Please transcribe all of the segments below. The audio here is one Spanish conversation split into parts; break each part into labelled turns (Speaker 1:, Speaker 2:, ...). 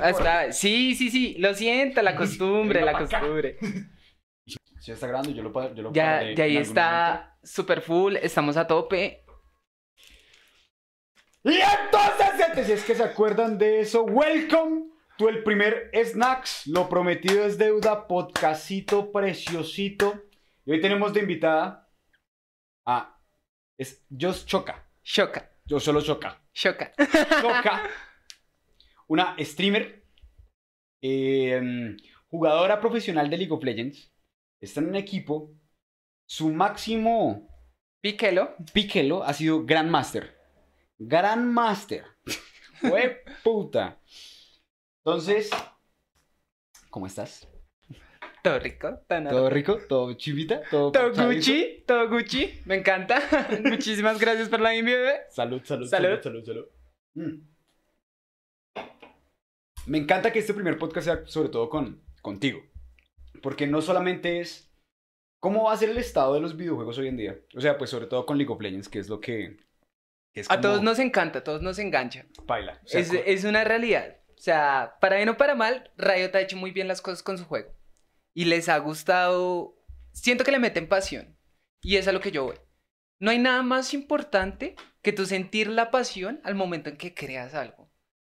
Speaker 1: Ah, sí, sí, sí. Lo siento, la costumbre, la costumbre.
Speaker 2: ya está grande, yo lo, puedo Ya, ahí está
Speaker 1: super full, estamos a tope.
Speaker 2: Y entonces, gente, si es que se acuerdan de eso, welcome to el primer Snacks, lo prometido es deuda, podcastito preciosito. Y hoy tenemos de invitada a... Es just Choca. Choca. Yo solo Choca. Choca. Choca. Una streamer, em, jugadora profesional de League of Legends, está en un equipo, su máximo... Piquelo. Piquelo ha sido Grandmaster. Grandmaster. Fue puta. Entonces, ¿cómo estás? Todo rico, Todo rico, todo chivita, todo. Todo Gucci, todo Gucci, me encanta. Muchísimas gracias por la invitación. Salud, salud, salud, salud, mm. Me encanta que este primer podcast sea sobre todo con, contigo, porque no solamente es cómo va a ser el estado de los videojuegos hoy en día, o sea, pues sobre todo con League of Legends, que es lo que... a todos nos encanta, a todos nos engancha. Paila, es, es
Speaker 1: una realidad. O sea, para bien o para mal, Riot ha hecho muy bien las cosas con su juego. Y les ha gustado... Siento que le meten pasión. Y es a lo que yo voy. No hay nada más importante que tu sentir la pasión al momento en que creas algo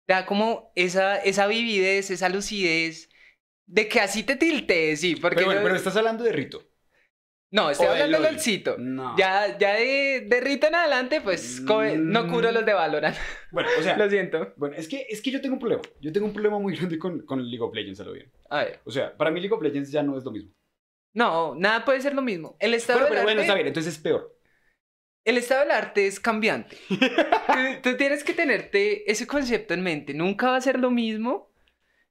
Speaker 1: da como esa, esa vividez, esa lucidez, de que así te tiltees,
Speaker 2: sí. Porque pero bueno, pero estás hablando de Rito. No, estoy hablando del Cito.
Speaker 1: Ya, ya de, Rito en adelante, pues no mm. curo los de Valorant. Bueno,
Speaker 2: o sea. lo siento. Bueno, es que, es que yo tengo un problema. Yo tengo un problema muy grande con, con League of Legends, a lo bien. O sea, para mí League of Legends ya no es lo mismo.
Speaker 1: No, nada puede ser lo mismo. El estado pero, bueno, está bien,
Speaker 2: entonces es peor
Speaker 1: el estado del arte es cambiante. tú, tienes que tenerte ese concepto en mente. Nunca va a ser lo mismo.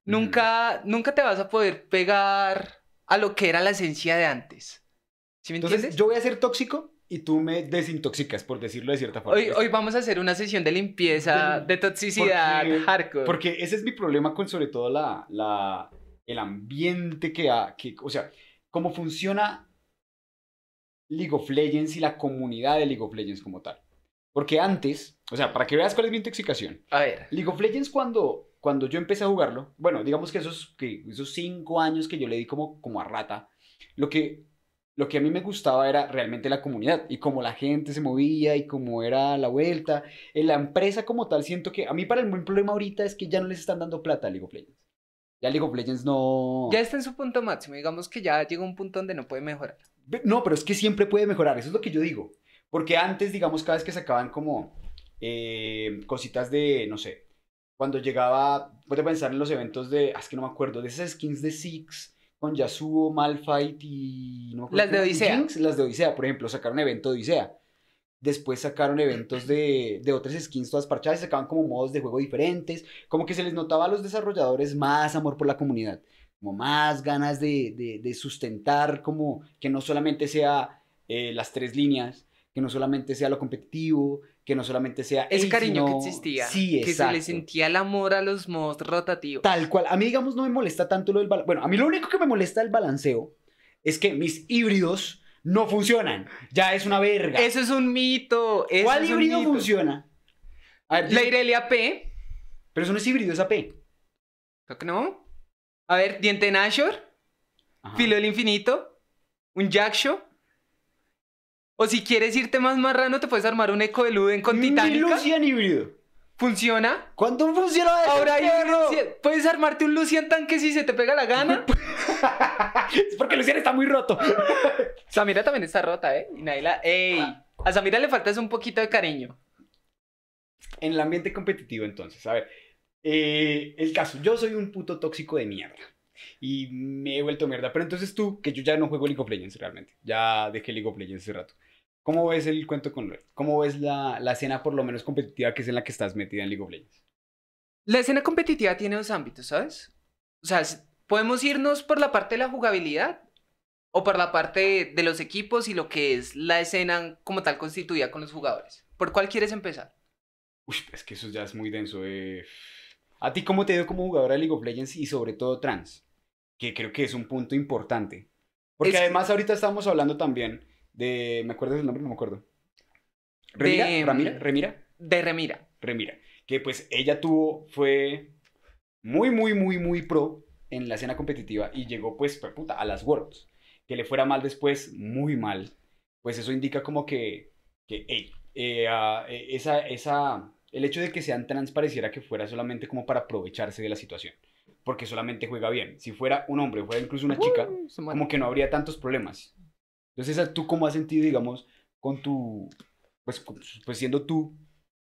Speaker 1: Nunca, nunca te vas a poder pegar a lo que era la esencia de antes. ¿Sí me Entonces, entiendes?
Speaker 2: Yo voy a ser tóxico y tú me desintoxicas, por decirlo de cierta forma. Hoy, hoy vamos a hacer una sesión de limpieza de toxicidad hardcore. Porque ese es mi problema con sobre todo la, la el ambiente que, ha, que, o sea, cómo funciona League of Legends y la comunidad de League of Legends como tal. Porque antes, o sea, para que veas cuál es mi intoxicación. A ver. League of Legends cuando, cuando yo empecé a jugarlo, bueno, digamos que esos, que esos cinco años que yo le di como, como a rata, lo que, lo que a mí me gustaba era realmente la comunidad y cómo la gente se movía y cómo era la vuelta. En la empresa como tal siento que a mí para el buen problema ahorita es que ya no les están dando plata a League of Legends. Ya League of Legends no... Ya está en su
Speaker 1: punto máximo, digamos que ya llega un punto donde no puede mejorar.
Speaker 2: No, pero es que siempre puede mejorar, eso es lo que yo digo. Porque antes, digamos, cada vez que sacaban como eh, cositas de, no sé, cuando llegaba, puede pensar en los eventos de, ah, es que no me acuerdo, de esas skins de Six con Yasuo, Malphite y... las de Odisea. las de Odisea, por ejemplo, sacaron evento de Odisea. Después sacaron eventos de, otras skins todas parchadas y sacaban como modos de juego diferentes. Como que se les notaba a los desarrolladores más amor por la comunidad. Como más ganas de, sustentar como que no solamente sea eh, las tres líneas, que no solamente sea lo competitivo, que no solamente sea ese cariño que existía, sí, que se le
Speaker 1: sentía el amor a los modos rotativos.
Speaker 2: Tal cual, a mí digamos no me molesta tanto lo del bueno, a mí lo único que me molesta el balanceo es que mis híbridos no funcionan. Ya es una verga. Eso
Speaker 1: es un mito. ¿Cuál híbrido
Speaker 2: funciona? A P.
Speaker 1: Pero eso no es híbrido, es AP. no. A ver, Diente Nashor. Filo del Infinito. Un Show. O si quieres irte más marrano, te puedes armar un Eco de Luden con Titánica. Lucian híbrido. ¿Funciona? ¿Cuánto funciona eso? Ahora un Puedes armarte un Lucian tanque si se te pega la gana. es porque Lucian está muy roto. Samira también está rota, ¿eh? Y ¡ey! A Samira le faltas un poquito de
Speaker 2: cariño. En el ambiente competitivo, entonces, a ver. Eh, el caso, yo soy un puto tóxico de mierda. Y me he vuelto mierda. Pero entonces tú, que yo ya no juego League of Legends realmente. Ya dejé League of Legends hace rato. ¿Cómo ves el cuento con red ¿Cómo ves la, la, escena por lo menos competitiva que es en la que estás metida en League of Legends? La escena competitiva tiene dos ámbitos, ¿sabes? O sea, podemos irnos por la
Speaker 1: parte de la jugabilidad o por la parte de los equipos y lo que es la escena como tal constituida con los jugadores. ¿Por cuál quieres empezar?
Speaker 2: Uy, es que eso ya es muy denso. Eh. ¿A ti cómo te dio como jugadora de League of Legends y sobre todo trans? Que creo que es un punto importante. Porque además ahorita estamos hablando también de. ¿Me acuerdas el nombre? No me acuerdo. ¿Remira? De, ¿Ramira? Mm, ¿Remira? De Remira. Remira. Que pues ella tuvo, fue muy, muy, muy, muy pro en la escena competitiva y llegó pues, puta, a las Worlds. Que le fuera mal después, muy mal. Pues eso indica como que, que hey, eh, ah, e, esa, esa, el hecho de que sean trans pareciera que fuera solamente como para aprovecharse de la situación porque solamente juega bien. Si fuera un hombre o fuera incluso una chica, como que no habría tantos problemas. Entonces, ¿tú cómo has sentido, digamos, con tu, pues, pues siendo tú,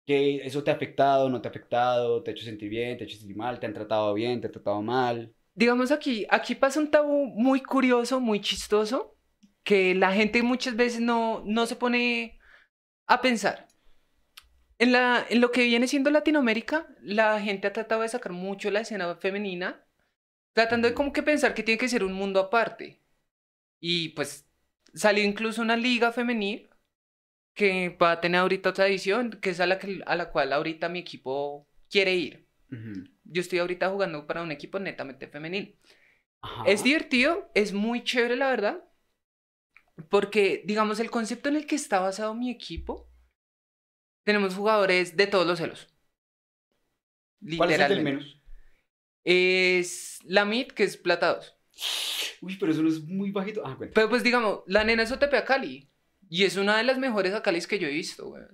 Speaker 2: que eso te ha afectado, no te ha afectado, te ha hecho sentir bien, te ha hecho sentir mal, te han tratado bien, te han tratado mal? Digamos, aquí, aquí pasa un
Speaker 1: tabú muy curioso, muy chistoso, que la gente muchas veces no, no se pone a pensar. En, la, en lo que viene siendo Latinoamérica, la gente ha tratado de sacar mucho la escena femenina, tratando de como que pensar que tiene que ser un mundo aparte. Y pues Salió incluso una liga femenil que va a tener ahorita otra edición, que es a la, cual ahorita mi equipo quiere ir. Yo estoy ahorita jugando para un equipo netamente femenil. Es divertido, es muy chévere, la verdad. Porque, digamos, el concepto en el que está basado mi equipo, tenemos jugadores de todos los celos. ¿Cuál es el menos? Es la mid, que es plata 2. Uy,
Speaker 2: pero eso no es muy bajito. Ah,
Speaker 1: Pero pues digamos, la nena es a Cali. Y es una de las mejores Acalis que yo he visto, güey. O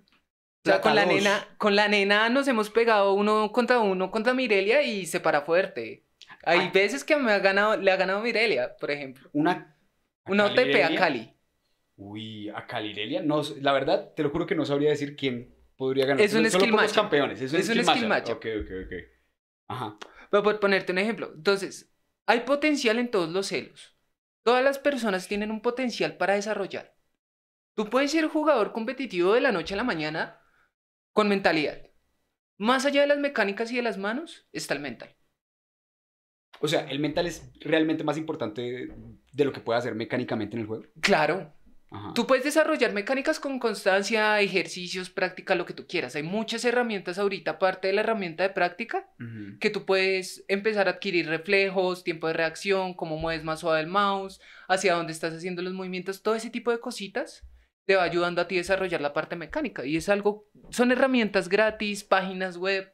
Speaker 1: sea, con la, nena, con la nena nos hemos pegado uno contra uno contra Mirelia y se para fuerte. Hay ah. veces que me ha ganado, le ha ganado Mirelia, por ejemplo.
Speaker 2: Una. Una OTP a Cali. Uy, a Calirelia. No, la verdad, te lo juro que no sabría decir quién podría ganar. Es un skill match. campeones. Es un, es un skill match. Ok, ok, ok. Ajá. Pero por ponerte un ejemplo, entonces, hay potencial en todos los
Speaker 1: celos. Todas las personas tienen un potencial para desarrollar. Tú puedes ser jugador competitivo de la noche a la mañana con mentalidad. Más allá de las mecánicas y de las manos,
Speaker 2: está el mental. O sea, el mental es realmente más importante de lo que puede hacer mecánicamente en el juego. Claro,
Speaker 1: Tú puedes desarrollar mecánicas con constancia, ejercicios, práctica, lo que tú quieras. Hay muchas herramientas ahorita, aparte de la herramienta de práctica, que tú puedes empezar a adquirir reflejos, tiempo de reacción, cómo mueves más suave el mouse, hacia dónde estás haciendo los movimientos, todo ese tipo de cositas te va ayudando a ti a desarrollar la parte mecánica. Y es algo, son herramientas gratis, páginas web,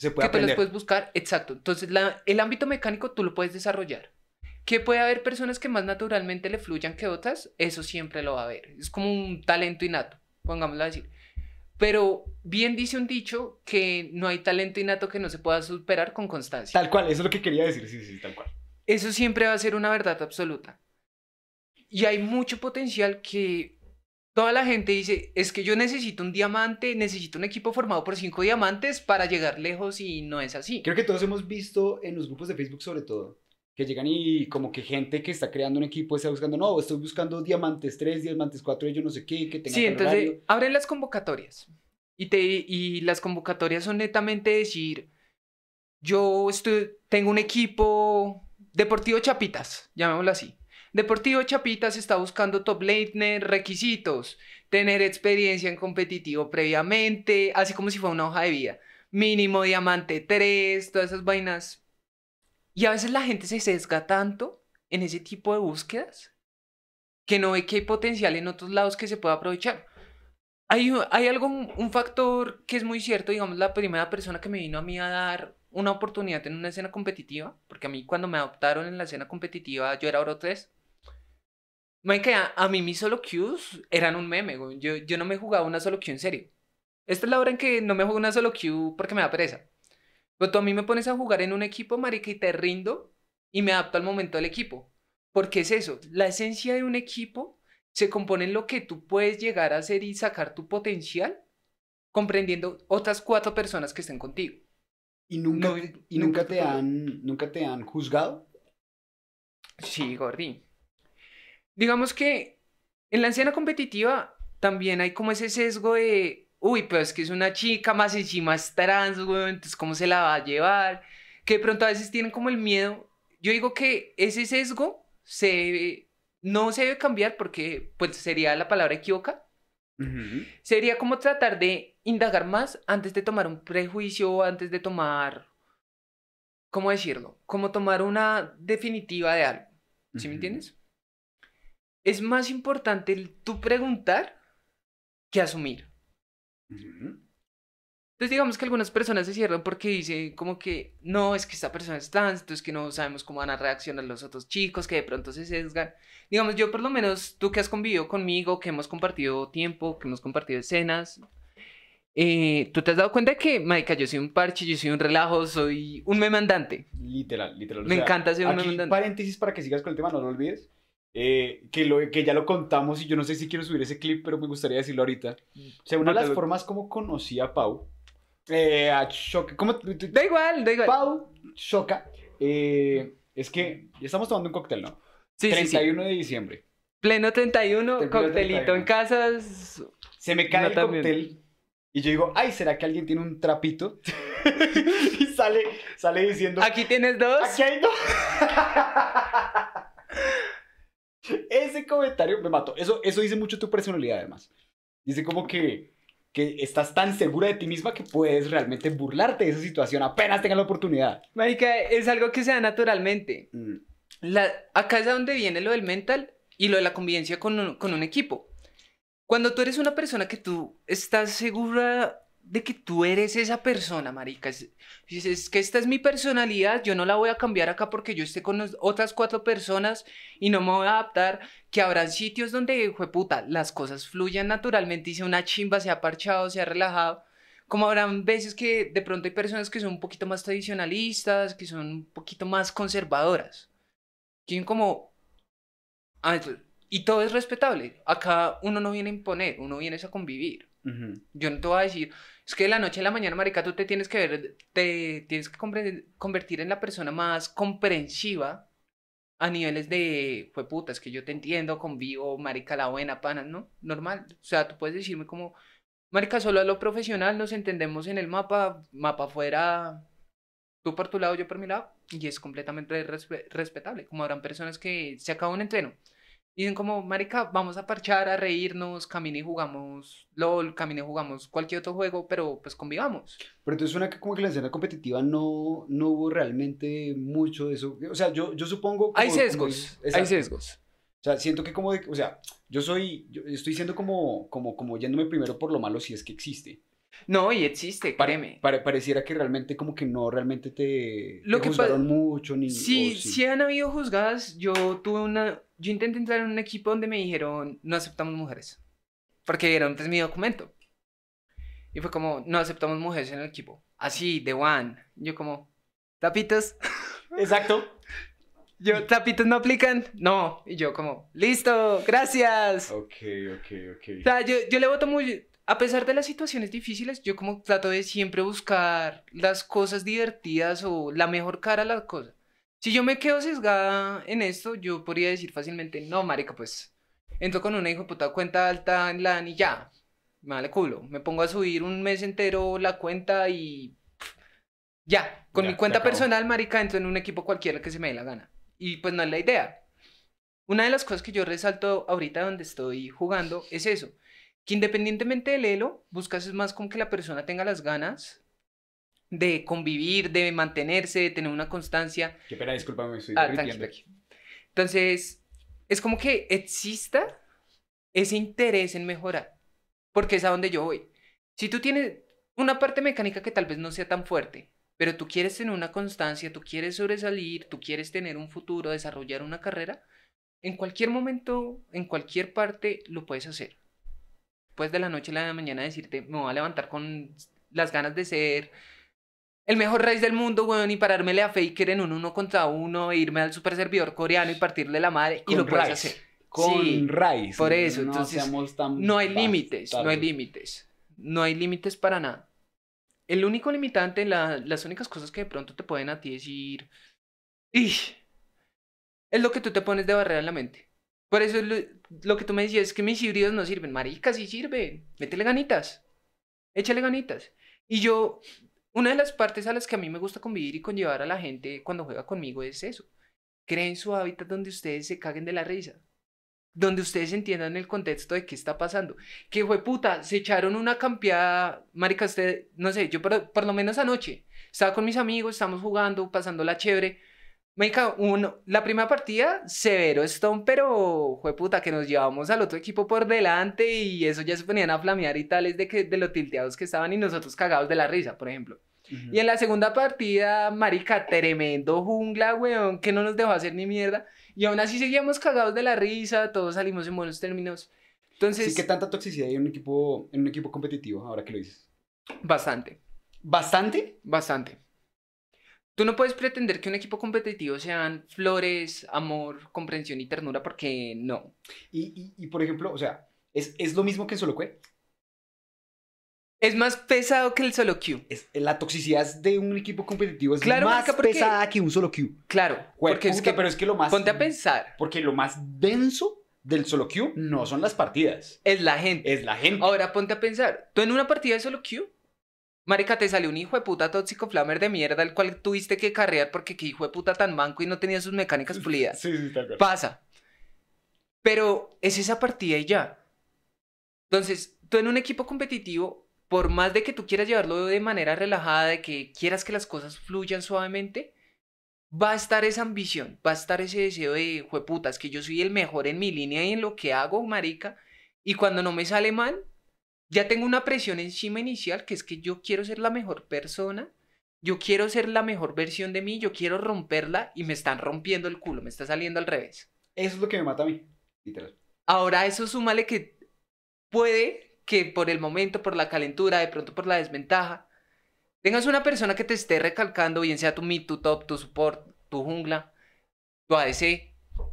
Speaker 2: que tú las puedes
Speaker 1: buscar. Exacto. Entonces, el ámbito mecánico tú lo puedes desarrollar. Que puede haber personas que más naturalmente le fluyan que otras, eso siempre lo va a haber. Es como un talento innato, pongámoslo a decir. Pero bien dice un dicho que no hay talento innato que no se pueda superar con constancia. Tal cual, eso
Speaker 2: es lo que quería decir, sí, sí, tal cual.
Speaker 1: Eso siempre va a ser una verdad absoluta. Y hay mucho potencial que toda la gente dice, es que yo necesito un diamante, necesito un equipo formado por cinco diamantes para llegar lejos y no es así. Creo que todos
Speaker 2: hemos visto en los grupos de Facebook sobre todo que llegan y como que gente que está creando un equipo está buscando, no, estoy buscando diamantes 3, diamantes 4, yo no sé qué, que tengan Sí, entonces abren las convocatorias
Speaker 1: y, te, y las convocatorias son netamente decir, yo estoy, tengo un equipo Deportivo Chapitas, llamémoslo así. Deportivo Chapitas está buscando top laner, requisitos, tener experiencia en competitivo previamente, así como si fuera una hoja de vida. Mínimo diamante 3, todas esas vainas y a veces la gente se sesga tanto en ese tipo de búsquedas que no ve que hay potencial en otros lados que se pueda aprovechar. Hay, hay algo, un factor que es muy cierto, digamos, la primera persona que me vino a mí a dar una oportunidad en una escena competitiva, porque a mí cuando me adoptaron en la escena competitiva yo era oro 3. a mí mis solo queues eran un meme, Yo, yo no me jugaba una solo queue en serio. Esta es la hora en que no me juego una solo queue porque me da pereza. Pero tú a mí me pones a jugar en un equipo, marica, y te rindo y me adapto al momento del equipo. Porque es eso, la esencia de un equipo se compone en lo que tú puedes llegar a hacer y sacar tu potencial comprendiendo otras cuatro personas que estén contigo.
Speaker 2: ¿Y nunca, y te, han, nunca te han juzgado? Sí, Gordi. Digamos que en la escena competitiva también
Speaker 1: hay como ese sesgo de uy, pero es que es una chica más encima es trans, güey, entonces ¿cómo se la va a llevar? Que de pronto a veces tienen como el miedo. Yo digo que ese sesgo se no se debe cambiar porque pues sería la palabra equivoca. Sería como tratar de indagar más antes de tomar un prejuicio, antes de tomar, ¿cómo decirlo? Como tomar una definitiva de algo. ¿Sí me entiendes? Es más importante tú preguntar que asumir. Entonces digamos que algunas personas se cierran porque dicen como que no, es que esta persona es trans, entonces que no sabemos cómo van a reaccionar los otros chicos, que de pronto se sesgan. Digamos, yo por lo menos, tú que has convivido conmigo, que hemos compartido tiempo, que hemos compartido escenas, eh, tú te has dado cuenta de que, Maica yo soy un parche, yo soy un relajo, soy un memandante. Literal, literal. Me encanta ser un
Speaker 2: paréntesis para que sigas con el tema, no lo olvides. Eh, que, lo, que ya lo contamos y yo no sé si quiero subir ese clip, pero me gustaría decirlo ahorita. según sea, una las formas como conocí a Pau, eh, a Choca, como, da igual, da igual. Pau, Choca, eh, es que ya estamos tomando un cóctel, ¿no? Sí, 31 sí, de diciembre. Pleno 31, cóctelito en casa Se me cae el cóctel y yo digo, ay, ¿será que alguien tiene un trapito? y sale, sale diciendo... Aquí tienes dos. Aquí hay dos. comentario me mató. Eso, eso dice mucho tu personalidad, además. Dice como que, que estás tan segura de ti misma que puedes realmente burlarte de esa situación apenas tengas la oportunidad. Marica, es algo que se da naturalmente. Mm. La, acá
Speaker 1: es donde viene lo del mental y lo de la convivencia con un equipo. Cuando tú eres una persona que tú estás segura de que tú eres esa persona, marica. Dices, es que esta es mi personalidad, yo no la voy a cambiar acá porque yo esté con otras cuatro personas y no me voy a adaptar, que habrán sitios donde, puta, las cosas fluyan naturalmente y sea una chimba, se ha parchado, ha relajado. Como habrán veces que de pronto hay personas que son un poquito más tradicionalistas, que son un poquito más conservadoras. quién como... Ah, y todo es respetable. Acá uno no viene a imponer, uno viene a convivir. Yo no te voy a decir, es que de la noche a la mañana, marica, tú te tienes que ver, te tienes que convertir en la persona más comprensiva a niveles de, fue puta, es que yo te entiendo, convivo, marica, la buena, panas, ¿no? Normal. O sea, tú puedes decirme como, marica, solo a lo profesional nos entendemos en el mapa, mapa fuera, tú por tu lado, yo por mi lado, y es completamente respetable. Como habrán personas que se acaba un entreno y dicen como, marica, vamos a parchar, a reírnos, camine y jugamos LOL, camine y jugamos cualquier otro juego, pero pues
Speaker 2: convivamos. Pero entonces suena que como que la escena competitiva no, no hubo realmente mucho de eso. O sea, yo, yo supongo... hay sesgos, hay sesgos. O sea, siento que como, de, o sea, yo soy, estoy siendo como, como, como yéndome primero por lo malo si es que existe. No, y existe, créeme. Pare, pareciera que realmente como que no, realmente te, Lo que juzgaron mucho. Ni, sí, sí,
Speaker 1: sí, han habido juzgadas. Yo tuve una... Yo intenté entrar en un equipo donde me dijeron, no aceptamos mujeres. Porque vieron pues mi documento. Y fue como, no aceptamos mujeres en el equipo. Así, de one. Yo como, ¿tapitas? Exacto. Yo, ¿tapitas no aplican. No. Y yo como, listo,
Speaker 2: gracias. Ok, ok, ok. O sea,
Speaker 1: yo, yo le voto muy a pesar de las situaciones difíciles, yo como trato de siempre buscar las cosas divertidas o la mejor cara a las cosas. Si yo me quedo sesgada en esto, yo podría decir fácilmente, no, marica, pues, entro con una hijo puta cuenta alta en LAN y ya, me vale culo. Me pongo a subir un mes entero la cuenta y ya, con mi cuenta personal, marica, entro en un equipo cualquiera que se me dé la gana. Y pues no es la idea. Una de las cosas que yo resalto ahorita donde estoy jugando es eso que
Speaker 2: independientemente
Speaker 1: del elo, buscas es más con que la persona tenga las ganas de convivir, de mantenerse, de tener una constancia. Qué
Speaker 2: estoy ah, aquí.
Speaker 1: Entonces, es como que exista ese interés en mejorar, porque es a donde yo voy. Si tú tienes una parte mecánica que tal vez no sea tan fuerte, pero tú quieres tener una constancia, tú quieres sobresalir, tú quieres tener un futuro, desarrollar una carrera, en cualquier momento, en cualquier parte, lo puedes hacer después pues, de la noche y la mañana decirte, me voy a levantar con las ganas de ser el mejor rey del mundo, weón, y parármele a Faker en un uno contra uno, e irme al super servidor coreano y partirle la madre, y lo puedes hacer. Con raíz. Por eso, entonces, no hay límites, no hay límites. No hay límites para nada. El único limitante, las únicas cosas que de pronto te pueden a ti decir, es lo que tú te pones de barrera en la mente. Por eso lo, que tú me decías es que mis híbridos no sirven. Marica, sí sirven. Métele ganitas. Échale ganitas. Y yo, una de las partes a las que a mí me gusta convivir y conllevar a la gente cuando juega conmigo es eso. Creen su hábitat donde ustedes se caguen de la risa. Donde ustedes entiendan el contexto de qué está pasando. Que fue puta, se echaron una campeada. Marica, usted, no sé, yo por, lo menos anoche estaba con mis amigos, estamos jugando, pasando la chévere me la primera partida, severo Stone, pero fue puta que nos llevamos al otro equipo por delante y eso ya se ponían a flamear y tales de que de los tilteados que estaban y nosotros cagados de la risa, por ejemplo. Y en la segunda partida, marica, tremendo jungla, weón, que no nos dejó hacer ni mierda. Y aún así seguíamos cagados de la risa, todos salimos en buenos términos.
Speaker 2: Entonces... Sí, que tanta toxicidad hay en un equipo, en un equipo competitivo, ahora que lo dices? Bastante. ¿Bastante? Bastante.
Speaker 1: Tú no puedes pretender que un equipo competitivo sean flores, amor, comprensión y ternura porque no. Y, por ejemplo, o sea, ¿es, lo mismo que el solo que Es más pesado que el solo que Es, la toxicidad de un equipo
Speaker 2: competitivo es más pesada que un solo Q. Claro, porque pero es que lo más. Ponte a pensar. Porque lo más denso del solo que no son las partidas. Es la gente. Es la gente.
Speaker 1: Ahora ponte a pensar. Tú en una partida de solo queue Marica, te salió un hijo de puta tóxico flamer de mierda, el cual tuviste que carrear porque qué hijo de puta tan manco y no tenía sus mecánicas pulidas. sí, sí, está claro. Pasa. Pero es esa partida y ya. Entonces, tú en un equipo competitivo, por más de que tú quieras llevarlo de manera relajada, de que quieras que las cosas fluyan suavemente, va a estar esa ambición, va a estar ese deseo de, ...hijo de es que yo soy el mejor en mi línea y en lo que hago, marica, y cuando no me sale mal, ya tengo una presión encima inicial que es que yo quiero ser la mejor persona, yo quiero ser la mejor versión de mí, yo quiero romperla y me están rompiendo el culo, me está saliendo al revés. Eso es lo que me mata a mí, literal. Ahora eso súmale que puede que por el momento, por la calentura, de pronto por la desventaja, tengas una persona que te esté recalcando, bien sea tu mid, tu top, tu support, tu jungla, tu ADC,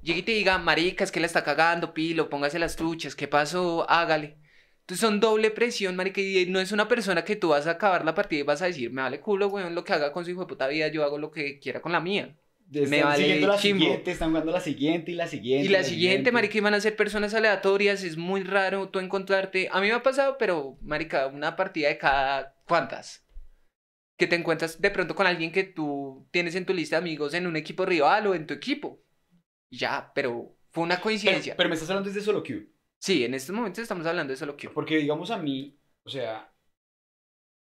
Speaker 1: llegue y te diga, maricas, que la está cagando, pilo, póngase las truchas, ¿qué pasó? Hágale entonces son doble presión, marica, y eh, no es una persona que tú vas a acabar la partida y vas a decir, me vale culo, weón, lo que haga con su hijo de puta vida, yo hago lo que quiera con la mía. me vale siguiendo la siguiente,
Speaker 2: están jugando la siguiente y la siguiente. Y la, siguiente,
Speaker 1: marica, y van a ser personas aleatorias, es muy raro tú encontrarte. A mí me ha pasado, pero, marica, una partida de cada cuantas. Que te encuentras de pronto con alguien que tú tienes en tu lista de amigos en un equipo rival o en tu equipo. Ya,
Speaker 2: pero fue una coincidencia. Pero, me estás hablando desde solo que... Sí, en estos momentos estamos hablando de solo queue. Porque digamos a mí, o sea,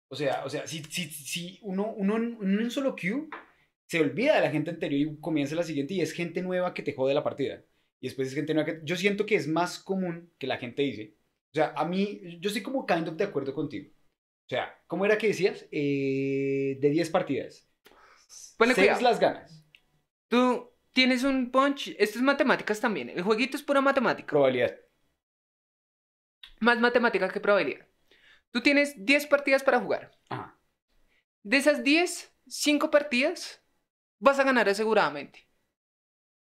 Speaker 2: o sea, o sea, si, si, si uno, uno, un en solo queue se olvida de la gente anterior y comienza la siguiente y es gente nueva que te jode la partida. Y después es gente nueva que... Yo siento que es más común que la gente dice. O sea, a mí, yo estoy como kind of de acuerdo contigo. O sea, ¿cómo era que decías? Eh, de 10 partidas.
Speaker 1: Ponle seis las
Speaker 2: ganas. Tú tienes un punch. Esto es
Speaker 1: matemáticas también. El jueguito es pura matemática. Probabilidad. Más matemáticas que probabilidad. Tú tienes 10 partidas para jugar. Ajá. De esas 10, 5 partidas vas a ganar aseguradamente.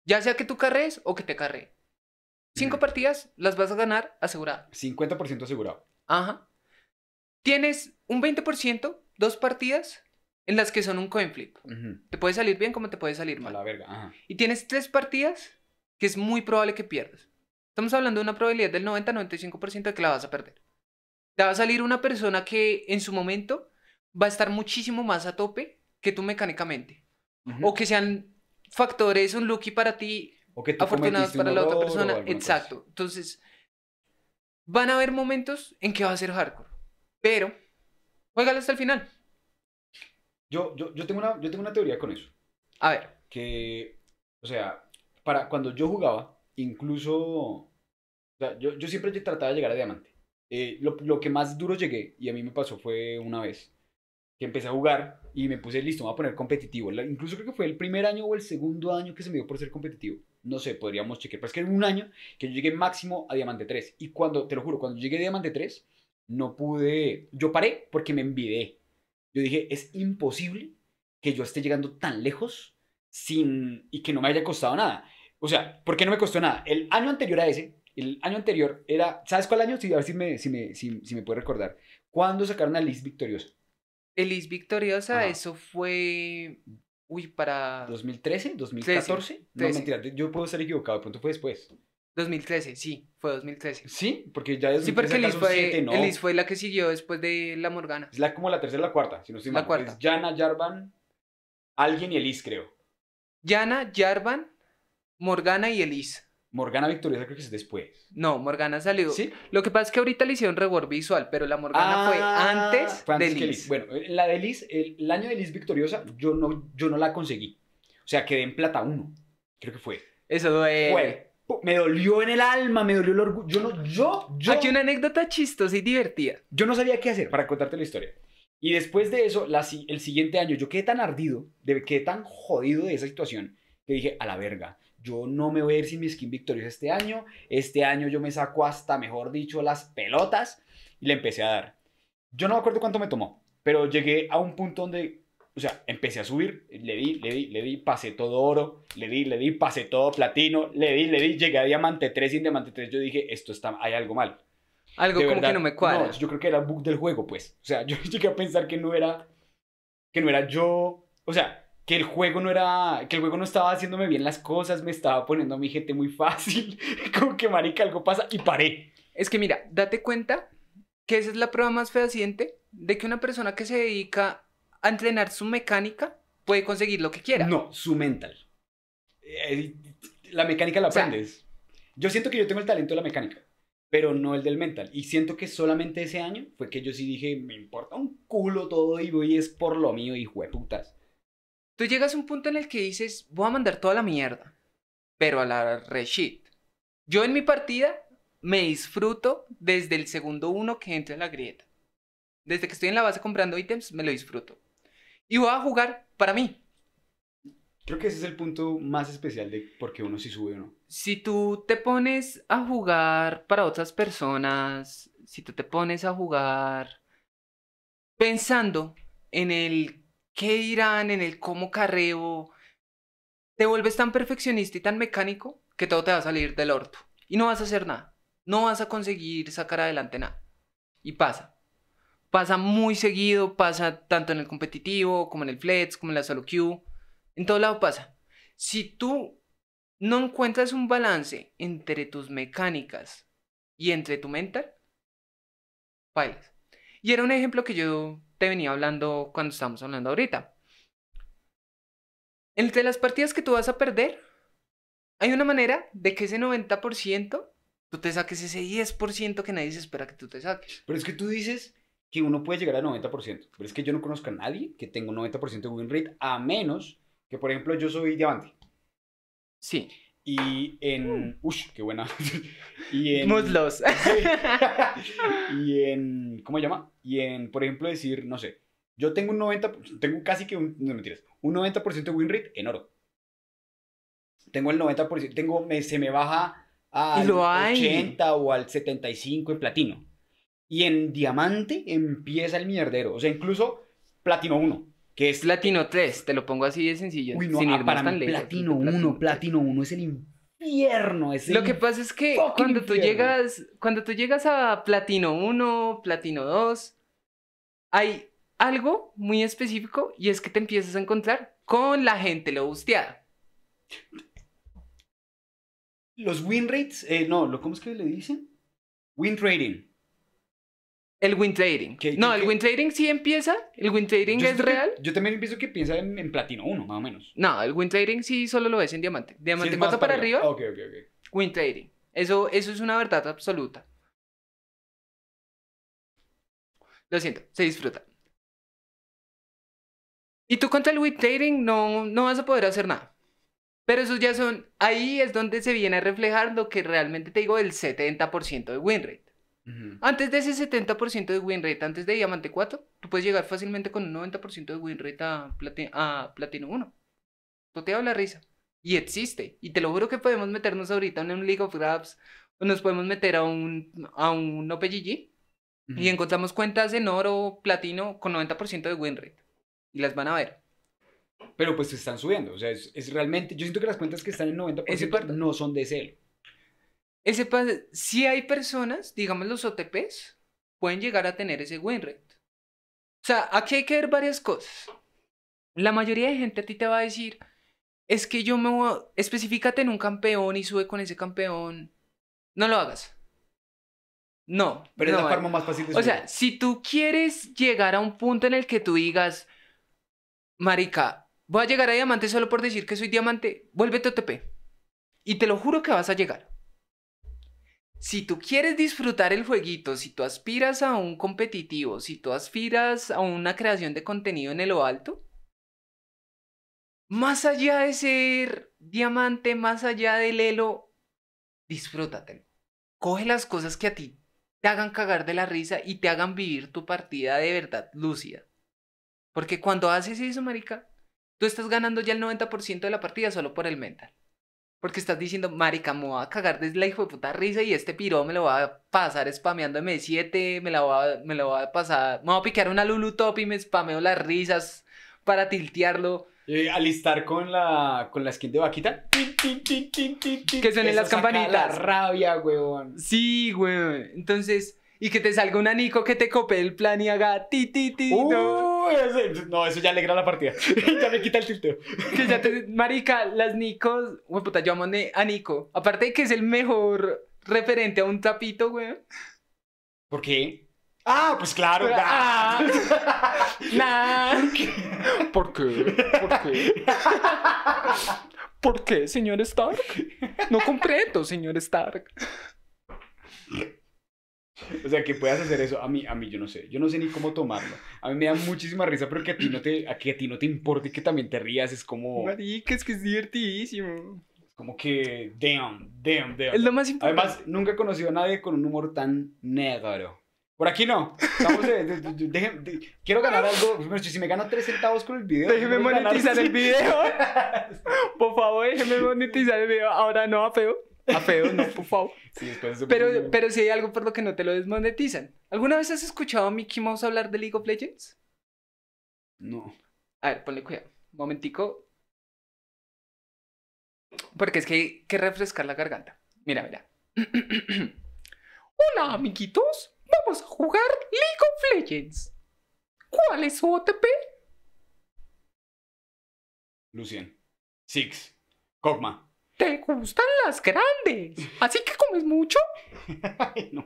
Speaker 1: Ya sea que tú carrees o que te carree. 5 partidas las vas a ganar asegurado. 50% asegurado. Ajá. Tienes un 20%, dos partidas en las que son un coin Te puede salir bien como te puede salir mal. A la verga. Y tienes tres partidas que es muy probable que pierdas. Estamos hablando de una probabilidad del 90-95% de que la vas a perder. Te va a salir una persona que en su momento va a estar muchísimo más a tope que tú mecánicamente. O que sean factores un lucky para ti, o afortunados para la otra persona. Exacto. Entonces, van a haber momentos en
Speaker 2: que va a ser hardcore. Pero, juégalo hasta el final. Yo, yo, yo, tengo una, yo tengo una teoría con eso. A ver. Que, o sea, para cuando yo jugaba, incluso, yo, yo, siempre trataba de llegar a diamante. Eh, lo, que más duro llegué, y a mí me pasó fue una vez, que empecé a jugar y me puse listo, me voy a poner competitivo. incluso creo que fue el primer año o el segundo año que se me dio por ser competitivo. No sé, podríamos chequear, pero es que en un año que yo llegué máximo a diamante 3. Y cuando, te lo juro, cuando llegué a diamante 3, no pude, yo paré porque me envidé. Yo dije, es imposible que yo esté llegando tan lejos sin y que no me haya costado nada. O sea, ¿por qué no me costó nada? El año anterior a ese, el año anterior era, ¿sabes cuál año? Sí, a ver si me, si me, puede recordar. ¿Cuándo sacaron a Liz Victoriosa? Elis Victoriosa, eso fue... Uy, para... ¿2013? ¿2014? no, mentira, yo puedo estar equivocado, pronto fue después. 2013, sí, fue 2013. Sí, porque ya es Sí, porque Liz fue, la que siguió después de La Morgana. Es la, como la tercera o la cuarta, si no estoy mal. La cuarta. Es Jana, Jarvan,
Speaker 1: alguien y Elis, creo. Jana, Jarvan, Morgana y Elise. Morgana Victoriosa creo que es después. No, Morgana salió. ¿Sí? Lo que pasa es que ahorita le hicieron reward
Speaker 2: visual, pero la Morgana fue, ah, antes de Bueno, eh, la de Liz, el, año de elise Victoriosa, yo no, yo no la conseguí. O sea, quedé en plata 1. Creo que fue. Eso Fue, me dolió en el alma, me dolió el orgullo. Yo no, yo, yo. Aquí una anécdota chistosa y divertida. Yo no sabía qué hacer para contarte la historia. Y después de eso, el siguiente año, yo quedé tan ardido, de, quedé tan jodido de esa situación, que dije, a la verga yo no me voy a ir sin mi skin victoriosa este año. Este año yo me saco hasta, mejor dicho, las pelotas y le empecé a dar. Yo no me acuerdo cuánto me tomó, pero llegué a un punto donde, o sea, empecé a subir, le di, le di, le di, pasé todo oro, le di, le di, pasé todo platino, le di, le di, llegué a diamante 3 y en diamante 3 yo dije, esto está, hay algo mal. Algo como que no me cuadra. yo creo que era bug del juego, pues. O sea, yo llegué a pensar que no era, que no era yo, o sea, que el juego no era, que el juego no estaba haciéndome bien las cosas, me estaba poniendo a mi gente muy fácil, como que marica, algo pasa y paré. Es que mira, date cuenta
Speaker 1: que esa es la prueba más fehaciente de que una persona que se dedica a entrenar su mecánica
Speaker 2: puede conseguir lo que quiera. No, su mental. Eh, eh, la mecánica la aprendes. yo siento que yo tengo el talento de la mecánica, pero no el del mental. Y siento que solamente ese año fue que yo sí dije, me importa un culo todo y voy es por lo mío y putas tú llegas a un punto en el que dices, voy a mandar toda la mierda, pero a la
Speaker 1: reshit. Yo en mi partida me disfruto desde el segundo uno que entra en la grieta. Desde que estoy en la base comprando ítems, me lo disfruto. Y voy a jugar para mí.
Speaker 2: Creo que ese es el punto más especial de por qué uno sí sube o no.
Speaker 1: Si tú te pones a jugar para otras personas, si tú te pones a jugar pensando en el qué dirán, en el cómo carreo, te vuelves tan perfeccionista y tan mecánico que todo te va a salir del orto y no vas a hacer nada, no vas a conseguir sacar adelante nada. Y pasa. Pasa muy seguido, pasa tanto en el competitivo, como en el flex, como en la solo queue. En todo lado pasa. Si tú no encuentras un balance entre tus mecánicas y entre tu mental, bailas. Y era un ejemplo que yo te venía hablando cuando estábamos hablando ahorita. Entre las partidas que tú vas a perder, hay una manera
Speaker 2: de que ese 90% tú te saques ese 10% que nadie se espera que tú te saques. Pero es que tú dices que uno puede llegar al 90%, pero es que yo no conozco a nadie que tenga un 90% de win rate, a menos que, por ejemplo, yo soy diamante. Sí. Y en. Mm. Uy, qué buena. y en. Muslos. y en. ¿Cómo se llama? Y en, por ejemplo, decir, no sé, yo tengo un 90. Tengo casi que un. No mentiras. Un 90% de win rate en oro. Tengo el 90%. Tengo, se me baja al 80 o al 75 en platino. Y en diamante empieza el mierdero. O sea, incluso platino 1 que es Platino 3, te lo pongo así de sencillo. sin ah, ir más Platino 1, Platino 1 es el infierno. lo que
Speaker 1: pasa es que cuando tú, llegas, cuando tú llegas a Platino 1, Platino 2, hay algo muy específico y es que te empiezas a encontrar con la gente lo busteada.
Speaker 2: Los win rates, eh, no, ¿cómo es que le dicen? Win trading el win trading. no, el win trading sí empieza. El win trading es real. yo también pienso que piensa en, platino 1, más o menos.
Speaker 1: No, el win trading sí solo lo ves en diamante. Diamante para arriba.
Speaker 2: Ok, ok, ok.
Speaker 1: Win trading. Eso, eso es una verdad absoluta. Lo siento, se disfruta. Y tú contra el win trading no, no vas a poder hacer nada. Pero esos ya son. Ahí es donde se viene a reflejar lo que realmente te digo: el 70% de win rate. Antes de ese 70% de win rate, antes de Diamante 4, tú puedes llegar fácilmente con un 90% de win rate a, Platino, 1. No te la risa. Y existe. Y te lo juro que podemos meternos ahorita en un League of Grabs o nos podemos meter a un, a un OPGG
Speaker 2: y encontramos cuentas en oro, platino con 90% de win rate. Y las van a ver. Pero pues se están subiendo. O sea, es, realmente. Yo siento que las cuentas que están en 90% no son de celo. Ese si hay personas, digamos los OTPs,
Speaker 1: pueden llegar a tener ese win rate. O sea, aquí hay que ver varias cosas. La mayoría de gente a ti te va a decir, es que yo me voy, especificate en un campeón y sube con ese campeón. No lo hagas.
Speaker 2: No. Pero es la más fácil de O sea,
Speaker 1: si tú quieres llegar a un punto en el que tú digas, marica, voy a llegar a diamante solo por decir que soy diamante, vuélvete OTP. Y te lo juro que vas a llegar. Si tú quieres disfrutar el jueguito, si tú aspiras a un competitivo, si tú aspiras a una creación de contenido en lo alto, más allá de ser diamante, más allá del elo, disfrútatelo. Coge las cosas que a ti te hagan cagar de la risa y te hagan vivir tu partida de verdad lúcida. Porque cuando haces eso, marica, tú estás ganando ya el 90% de la partida solo por el mental. Porque estás diciendo, marica, me voy a cagar de la hijo de puta risa y este piro me lo va a pasar spameando M7, me la voy me lo va a pasar, me voy a piquear una Lulu Top y me spameo las risas para tiltearlo.
Speaker 2: Eh, alistar con la, con la skin de vaquita. que suenen las campanitas. la
Speaker 1: rabia, huevón. Sí, weón. Entonces, y que te salga un anico que te cope el plan y haga ti, ti, ti.
Speaker 2: No, eso ya alegra la partida. ya me quita el
Speaker 1: tilteo. Marica, las Nicos. Uy, puta, yo amo a Nico. Aparte de que es el mejor referente a un tapito, güey.
Speaker 2: ¿Por qué? Ah, pues claro. Ah. Nah. nah. ¿Por qué? ¿Por qué? ¿Por qué, señor Stark? No comprendo, señor Stark. O sea, que puedas hacer eso, a mí, a mí yo no sé, yo no sé ni cómo tomarlo. A mí me da muchísima risa, pero que a ti no te, a que a ti no te importe y que también te rías, es como... Marica, es que es divertidísimo. Como que, damn, damn, damn. Es lo más importante. Además, nunca he conocido a nadie con un humor tan negro. Por aquí no. vamos de, de, quiero ganar algo. Si me gano tres centavos con el video. Déjeme monetizar el video. Por favor, déjeme monetizar el video. Ahora no, feo
Speaker 1: a feo, no, por favor. pero, pero si hay algo por lo que no te lo desmonetizan. ¿Alguna vez has escuchado a Mickey Mouse hablar de League of Legends? No. A ver, ponle cuidado. Momentico. Porque es que hay que refrescar la garganta. Mira, mira. Hola, amiguitos. Vamos a jugar League of Legends. ¿Cuál es su OTP?
Speaker 2: Lucien. Six. Kogma
Speaker 1: te gustan las grandes, así que comes mucho. no.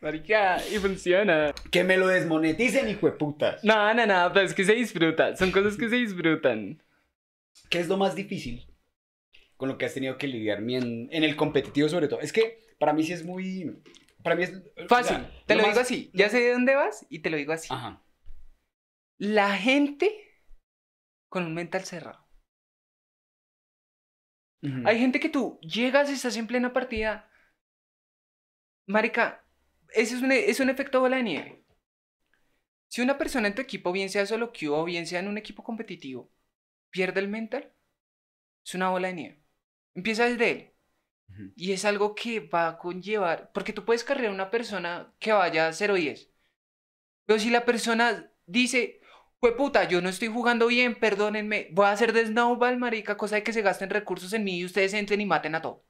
Speaker 2: Marica, y funciona. Que me lo desmoneticen, hijo de puta. No, no, no, pero es que se disfruta. Son cosas que se disfrutan. ¿Qué es lo más difícil con lo que has tenido que lidiar en, en el competitivo, sobre todo? Es que para mí sí es muy. Para mí es. Fácil. te lo, digo así. Ya sé de dónde vas y te lo digo así.
Speaker 1: La gente con un mental cerrado. Hay gente que tú llegas y estás en plena partida. Marica, ese es un, e, es un efecto bola de nieve. Si una persona en tu equipo, bien sea solo Q o bien sea en un equipo competitivo, pierde el mental, es una bola de nieve. Empieza desde él. Y es algo que va a conllevar, porque tú puedes cargar a una persona que vaya a 0-10, pero si la persona dice, fue puta, yo no estoy jugando bien, perdónenme. Voy a hacer de snowball, marica, cosa de que se gasten recursos en mí y ustedes entren y maten a todo.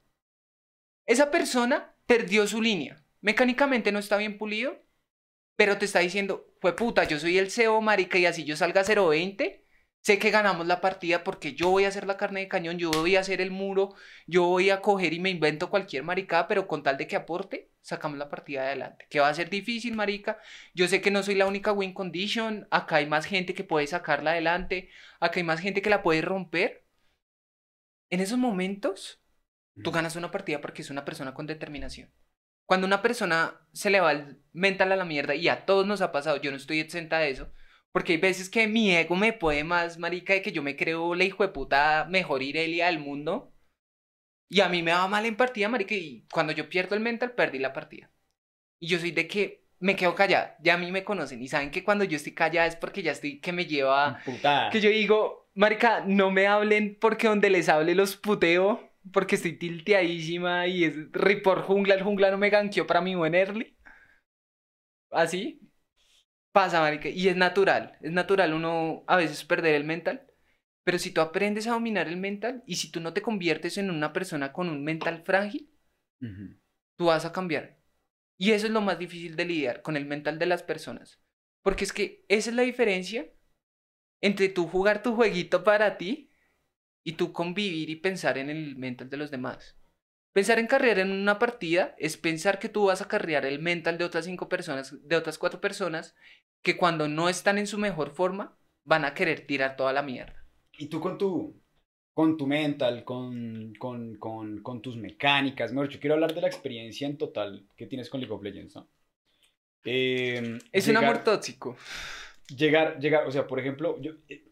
Speaker 1: Esa persona perdió su línea. Mecánicamente no está bien pulido, pero te está diciendo, fue puta, yo soy el CEO, marica, y así yo salga 020, Sé que ganamos la partida porque yo voy a hacer la carne de cañón, yo voy a hacer el muro, yo voy a coger y me invento cualquier maricada, pero con tal de que aporte, sacamos la partida adelante. Que va a ser difícil, marica. Yo sé que no soy la única win condition, acá hay más gente que puede sacarla adelante, acá hay más gente que la puede romper. En esos momentos, tú ganas una partida porque es una persona con determinación. Cuando una persona se le va el mental a la mierda, y a todos nos ha pasado, yo no estoy exenta de eso, porque hay veces que mi ego me puede más, marica, de que yo me creo la hijo de puta mejor Irelia al mundo. Y a mí me va mal en partida, marica, y cuando yo pierdo el mental, perdí la partida. Y yo soy de que me quedo callada, ya a mí me conocen y saben que cuando yo estoy callada es porque ya estoy, que me lleva... Putada. Que yo digo, marica, no me hablen porque donde les hable los puteo, porque estoy tilteadísima y es report jungla, el jungla no me ganqueó para mi buen early. Así pasa, marica, y es natural, es natural uno a veces perder el mental, pero si tú aprendes a dominar el mental y si tú no te conviertes en una persona con un mental frágil, tú vas a cambiar. Y eso es lo más difícil de lidiar con el mental de las personas, porque es que esa es la diferencia entre tú jugar tu jueguito para ti y tú convivir y pensar en el mental de los demás. Pensar en carrear en una partida es pensar que tú vas a carrear el mental de otras cinco personas, de otras cuatro personas, que cuando no están en su mejor forma,
Speaker 2: van a querer tirar toda la mierda. Y tú con tu, con tu mental, con, con, tus mecánicas, mejor, yo quiero hablar de la experiencia en total que tienes con League of Legends, eh, es un amor tóxico. Llegar, llegar, o sea, por ejemplo, yo, eh,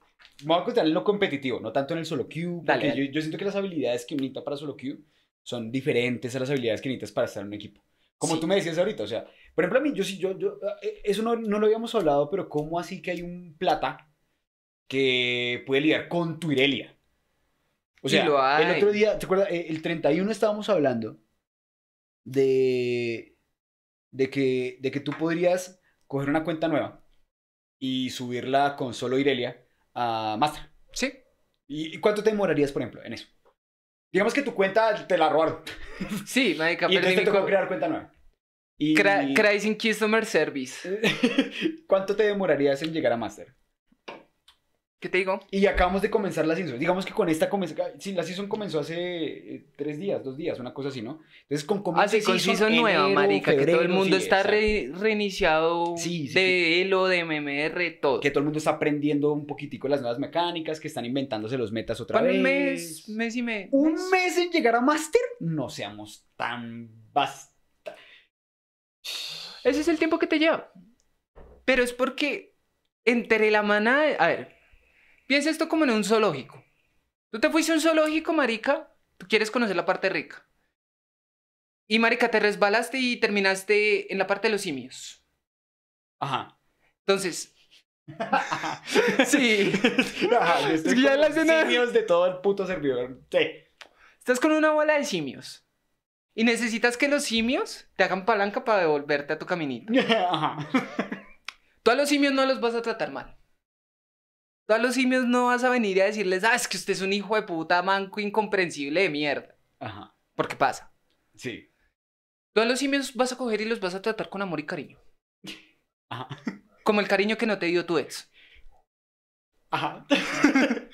Speaker 2: me voy a contar en lo competitivo, no tanto en el solo queue, porque Yo, siento que las habilidades que necesitas para solo queue son diferentes a las habilidades que necesitas para estar en un equipo. Como tú me decías ahorita, o sea, por ejemplo, a mí, yo sí, yo, yo, eh, eso no, lo habíamos hablado, pero ¿cómo así que hay un plata que puede lidiar con tu Irelia? O sea, el otro día, ¿te acuerdas? Eh, el 31 estábamos hablando de, de, que, de que tú podrías coger una cuenta nueva y subirla con solo Irelia a Master. Sí. ¿Y cuánto te demorarías, por ejemplo, en eso? Digamos que tu cuenta te la robaron. Sí, marica. y entonces te tocó crear cuenta nueva. Y... Crazy Customer Service. ¿Cuánto te demorarías en llegar a Master? te digo? Y acabamos de comenzar la season. Digamos que con esta comenzó. la season comenzó hace eh, tres días, dos días, una cosa así, ¿no? Entonces con ah, con season, nueva, marica. que todo el mundo está reiniciado sí, de Elo, de MMR, todo. Que todo el mundo está aprendiendo un poquitico las nuevas mecánicas, que están inventándose los metas otra vez. Un mes, mes y medio. ¿Un mes? en llegar a máster? No seamos tan basta.
Speaker 1: Ese es el tiempo que te lleva. Pero es porque entre la manada. A ver, Piensa esto como en un zoológico. Tú te fuiste a un zoológico, marica, tú quieres conocer la parte rica. Y marica, te resbalaste y terminaste en la parte
Speaker 2: de los simios. Ajá.
Speaker 1: Entonces, sí.
Speaker 2: Simios de todo el puto servidor. Sí.
Speaker 1: Estás con una bola de simios. Y necesitas que los simios te hagan palanca para devolverte a tu caminito. Ajá. Tú a los simios no los vas a tratar mal. Tú a los simios no vas a venir a decirles, ah, es que usted es un hijo de puta manco incomprensible de mierda. Ajá. Porque pasa. Sí. Tú a los simios vas a coger y los vas a tratar con amor y cariño. Ajá. Como el cariño que no te dio tu ex. Ajá.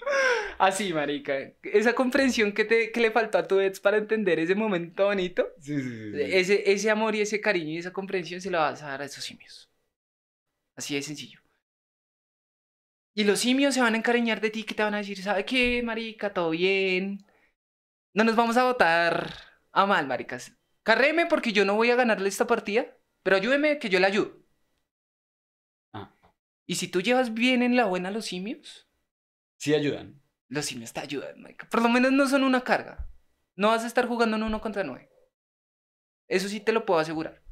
Speaker 1: Así, marica. Esa comprensión que, te, le faltó a tu ex para entender ese momento bonito. Sí, sí, sí. Ese, ese amor y ese cariño y esa comprensión se la vas a dar a esos simios. Así de sencillo. Y los simios se van a encariñar de ti, que te van a decir, ¿sabe qué, marica? ¿Todo bien? No nos vamos a votar a mal, maricas. Carréme porque yo no voy a ganarle esta partida, pero ayúdeme que yo le ayudo. Ah. Y si tú llevas bien en la buena los simios...
Speaker 2: Sí ayudan. Los simios te ayudan, marica.
Speaker 1: Por lo menos no son una carga. No vas a estar jugando en uno contra nueve. Eso sí te lo puedo asegurar.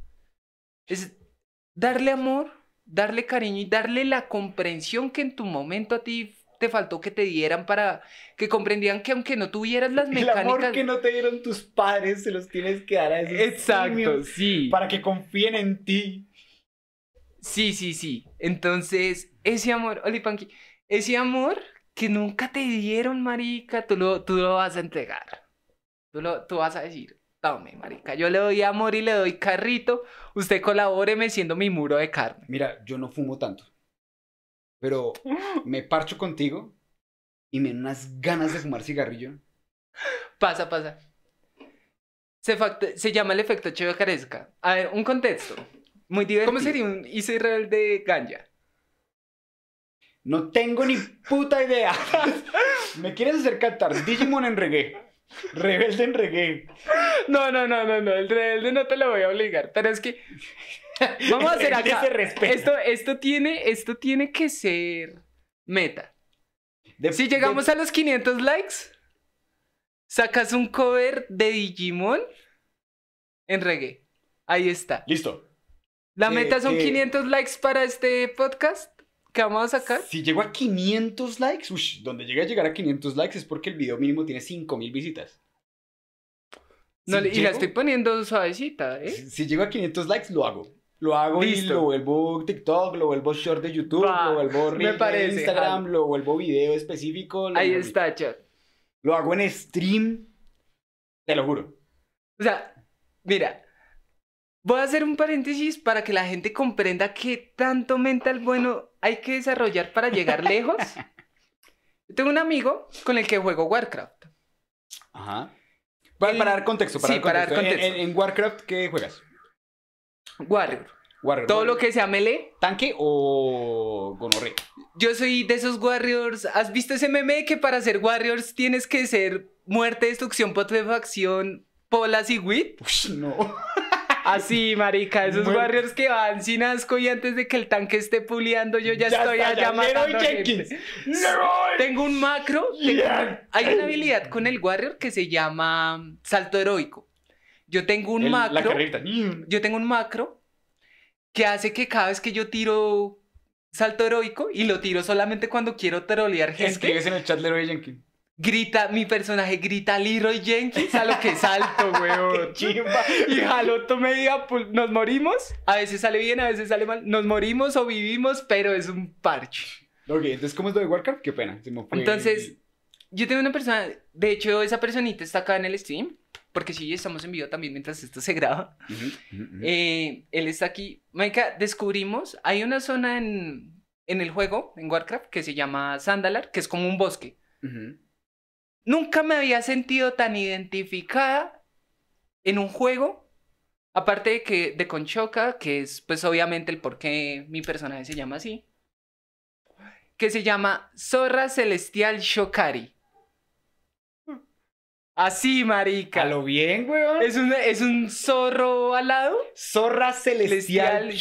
Speaker 1: Es darle amor darle cariño y darle la comprensión que en tu momento a ti te faltó que te dieran para que comprendieran que aunque no tuvieras las mecánicas. El amor
Speaker 2: que no te dieron tus padres se los tienes que dar a esos Exacto, sí. Para que confíen en
Speaker 1: ti. Sí, sí, sí. Entonces, ese amor, Olipanqui, ese amor que nunca te dieron, marica, tú lo, tú lo vas a entregar. Tú, lo, tú vas a decir, Tome, marica, yo le doy amor y le doy carrito. Usted
Speaker 2: colabóreme siendo mi muro de carne. Mira, yo no fumo tanto. Pero me parcho contigo y me dan unas ganas de fumar cigarrillo. Pasa, pasa. Se, llama el efecto Chevacaresca. A ver, un contexto. Muy divertido. ¿Cómo sería un Israel de ganja? No tengo ni puta idea. me quieres hacer cantar Digimon en reggae. Rebelde en reggae. No, no, no, no, El rebelde no te lo voy a obligar. Pero es que.
Speaker 1: Vamos a hacer acá. Esto, tiene, esto tiene que ser meta. si llegamos a los 500 likes, sacas un cover de Digimon en reggae. Ahí está. Listo.
Speaker 2: La meta eh, son 500
Speaker 1: eh, likes para este podcast. ¿Qué vamos a sacar. Si llego a
Speaker 2: 500 likes, uy, donde llegue a llegar a 500 likes es porque el video mínimo tiene 5000 visitas. y la estoy
Speaker 1: poniendo suavecita, ¿eh?
Speaker 2: Si, llego a 500 likes, lo hago. Lo hago y lo vuelvo TikTok, lo vuelvo short de YouTube, lo vuelvo de Instagram, lo vuelvo video específico. Ahí está, chat. Lo hago en stream, te lo juro. O sea, mira, voy a hacer un paréntesis
Speaker 1: para que la gente comprenda qué tanto mental bueno hay que desarrollar para llegar lejos. Tengo un amigo con el que juego Warcraft.
Speaker 2: Ajá. Para, dar contexto, para sí, En, Warcraft, ¿qué juegas? Warrior. Warrior Todo lo que sea melee. ¿Tanque o gonorrea? Yo soy de esos
Speaker 1: Warriors. ¿Has visto ese meme que para ser Warriors tienes que ser muerte, destrucción, potrefacción, polas y wit? no. Así, marica, esos Warriors que van sin asco y antes de que el tanque esté puliando, yo ya, estoy allá matando gente. Tengo un macro. Hay una habilidad con el Warrior que se llama mm, salto heroico. Yo tengo un macro. yo tengo un macro que hace que cada vez que yo tiro salto heroico y lo tiro solamente cuando quiero trolear gente. Escribes en el chat Leroy Jenkins grita, mi personaje grita Leroy Jenkins a lo que
Speaker 2: salto, weón. y jaloto diga, nos morimos. A
Speaker 1: veces sale bien, a veces sale mal. Nos morimos o vivimos, pero es un parche.
Speaker 2: Ok, entonces, ¿cómo es lo de Warcraft? Qué pena.
Speaker 1: Entonces, yo tengo una persona, de hecho, esa personita está acá en el stream. Porque sí, estamos en vivo también mientras esto se graba. Eh, él está aquí. Maika, descubrimos, hay una zona en, el juego, en Warcraft, que se llama Sandalar, que es como un bosque. Nunca me había sentido tan identificada en un juego, aparte de que de Conchoca, que es pues obviamente el por qué mi personaje se llama así, que se llama Zorra Celestial Shokari.
Speaker 2: Hmm. Así, marica. lo bien, Es un, es un zorro alado. Zorra celestial, Shokari.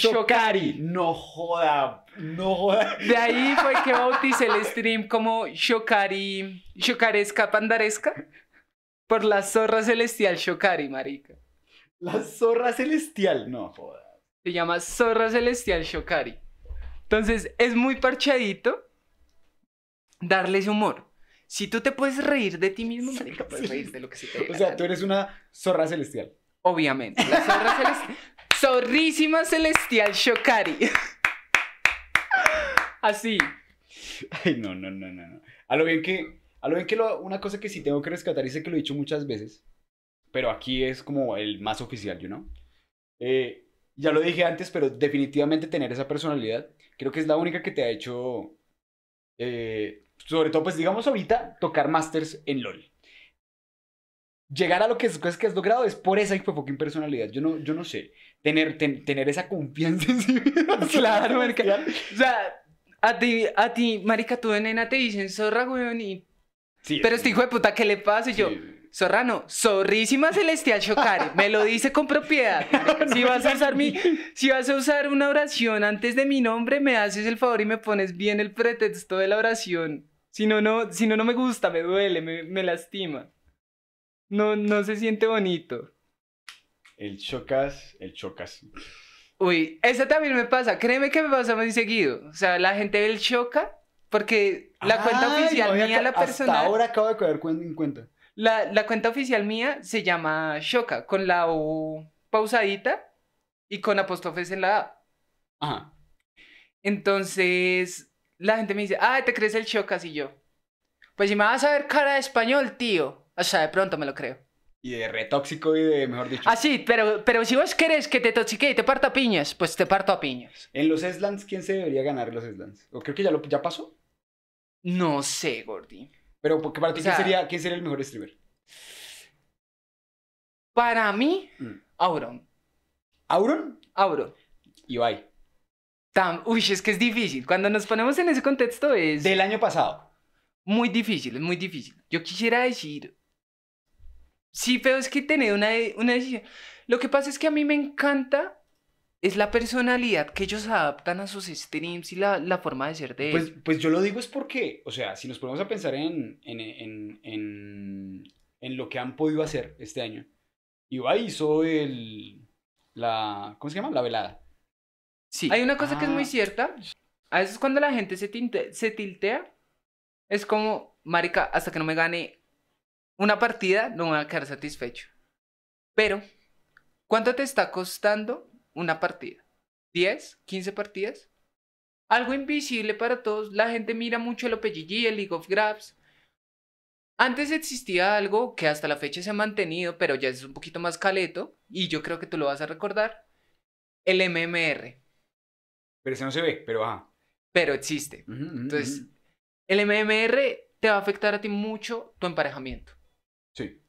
Speaker 2: Shokari. No joda, no. De ahí fue que bauticé
Speaker 1: el stream como Shokari, Shokaresca Pandaresca, por la zorra celestial Shokari, marica.
Speaker 2: La zorra celestial, no jodas.
Speaker 1: Se llama zorra celestial Shokari. Entonces, es muy parchadito darles humor. Si tú te puedes reír de ti mismo, marica, puedes reír de lo que se te O sea,
Speaker 2: tú eres una zorra celestial. Obviamente, la zorra celestial.
Speaker 1: Zorrísima celestial Shokari. Así.
Speaker 2: Ay, no, no, no, no. A lo bien que, a lo bien que lo, una cosa que sí tengo que rescatar, y sé que lo he dicho muchas veces, pero aquí es como el más oficial, you know. Eh, ya lo dije antes, pero definitivamente tener esa personalidad, creo que es la única que te ha hecho, eh, sobre todo, pues digamos ahorita, tocar masters en LOL. Llegar a lo que es, pues, que has logrado es por esa fucking personalidad. Yo no, yo no sé. Tener, tener esa confianza en sí claro, mercado. O sea, a ti, a ti, marica, tú de
Speaker 1: nena te dicen zorra, weón, y... Sí, Pero este hijo de puta, ¿qué le pasa? Y yo, no, zorrísima celestial chocar, me lo dice con propiedad. Si vas a usar si vas a usar una oración antes de mi nombre, me haces el favor y me pones bien el pretexto de la oración. Si no, no, si no, no me gusta, me duele, me, me lastima.
Speaker 2: No, no se siente bonito. El chocas, el chocas.
Speaker 1: Uy, eso también me pasa. Créeme que me pasa muy seguido. O sea, la gente del choca porque
Speaker 2: la cuenta oficial mía, la personal. Hasta ahora acabo de caer en cuenta.
Speaker 1: La, cuenta oficial mía se llama Shoka, con la O pausadita y con apóstrofes en la A. Ajá. Entonces, la gente me dice, ah, ¿te crees el Shoka? Y yo, pues si me vas a ver cara de español, tío. O sea, de pronto me lo creo y de retóxico y de, mejor dicho. Ah, sí, pero, pero si vos querés que te toxique y te parta a piñas,
Speaker 2: pues te parto a piñas. En los eslands ¿quién se debería ganar los eslands O creo que ya, lo, ya pasó. No sé, Gordy. Pero porque para ti, ¿quién, sería, ¿quién sería el mejor streamer?
Speaker 1: Para mí, mm. Auron. ¿Auron? Auron. Y bye. uy, es que es difícil. Cuando nos ponemos en ese contexto es... Del año pasado. Muy difícil, es muy difícil. Yo quisiera decir Sí, pero es que tener una, una decisión. Lo que pasa es que a mí me encanta es la personalidad que ellos adaptan a sus streams y la, forma de ser de pues,
Speaker 2: Pues yo lo digo es porque, o sea, si nos ponemos a pensar en, en, lo que han podido hacer este año, Iba hizo el, la, ¿cómo se llama? La velada. Sí. Hay una cosa que es ah. muy cierta. A veces cuando la gente se, tinte, se tiltea,
Speaker 1: es como, marica, hasta que no me gane una partida no va a quedar satisfecho. Pero, ¿cuánto te está costando una partida? ¿10? ¿15 partidas? Algo invisible para todos. La gente mira mucho el OPGG, el League of Grabs. Antes existía algo que hasta la fecha se ha mantenido, pero ya es un poquito más caleto. Y yo creo que tú lo vas a recordar. El MMR.
Speaker 2: Pero ese no se ve, pero ajá. Ah. Pero existe. Entonces,
Speaker 1: el MMR te va a afectar a ti mucho tu emparejamiento. Sí.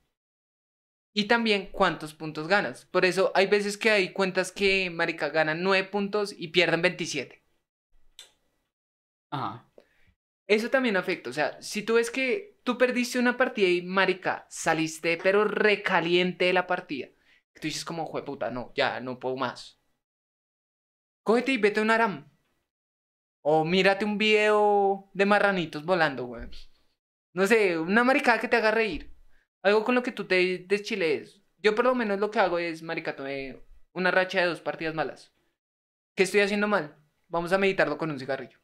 Speaker 1: Y también cuántos puntos ganas. Por eso hay veces que hay cuentas que, marica, ganan 9 puntos y pierden 27. Ajá. Eso también afecta. O sea, si tú ves que tú perdiste una partida y, marica, saliste pero recaliente de la partida. Tú dices como, jue puta, no, ya, no puedo más. Cógete y vete a un aram. O mírate un video de marranitos volando, güey. No sé, una maricada que te haga reír. Algo con lo que tú te deschilees. Yo por lo menos lo que hago es, marica, una racha de dos partidas malas. ¿Qué estoy haciendo mal? Vamos a meditarlo con un cigarrillo.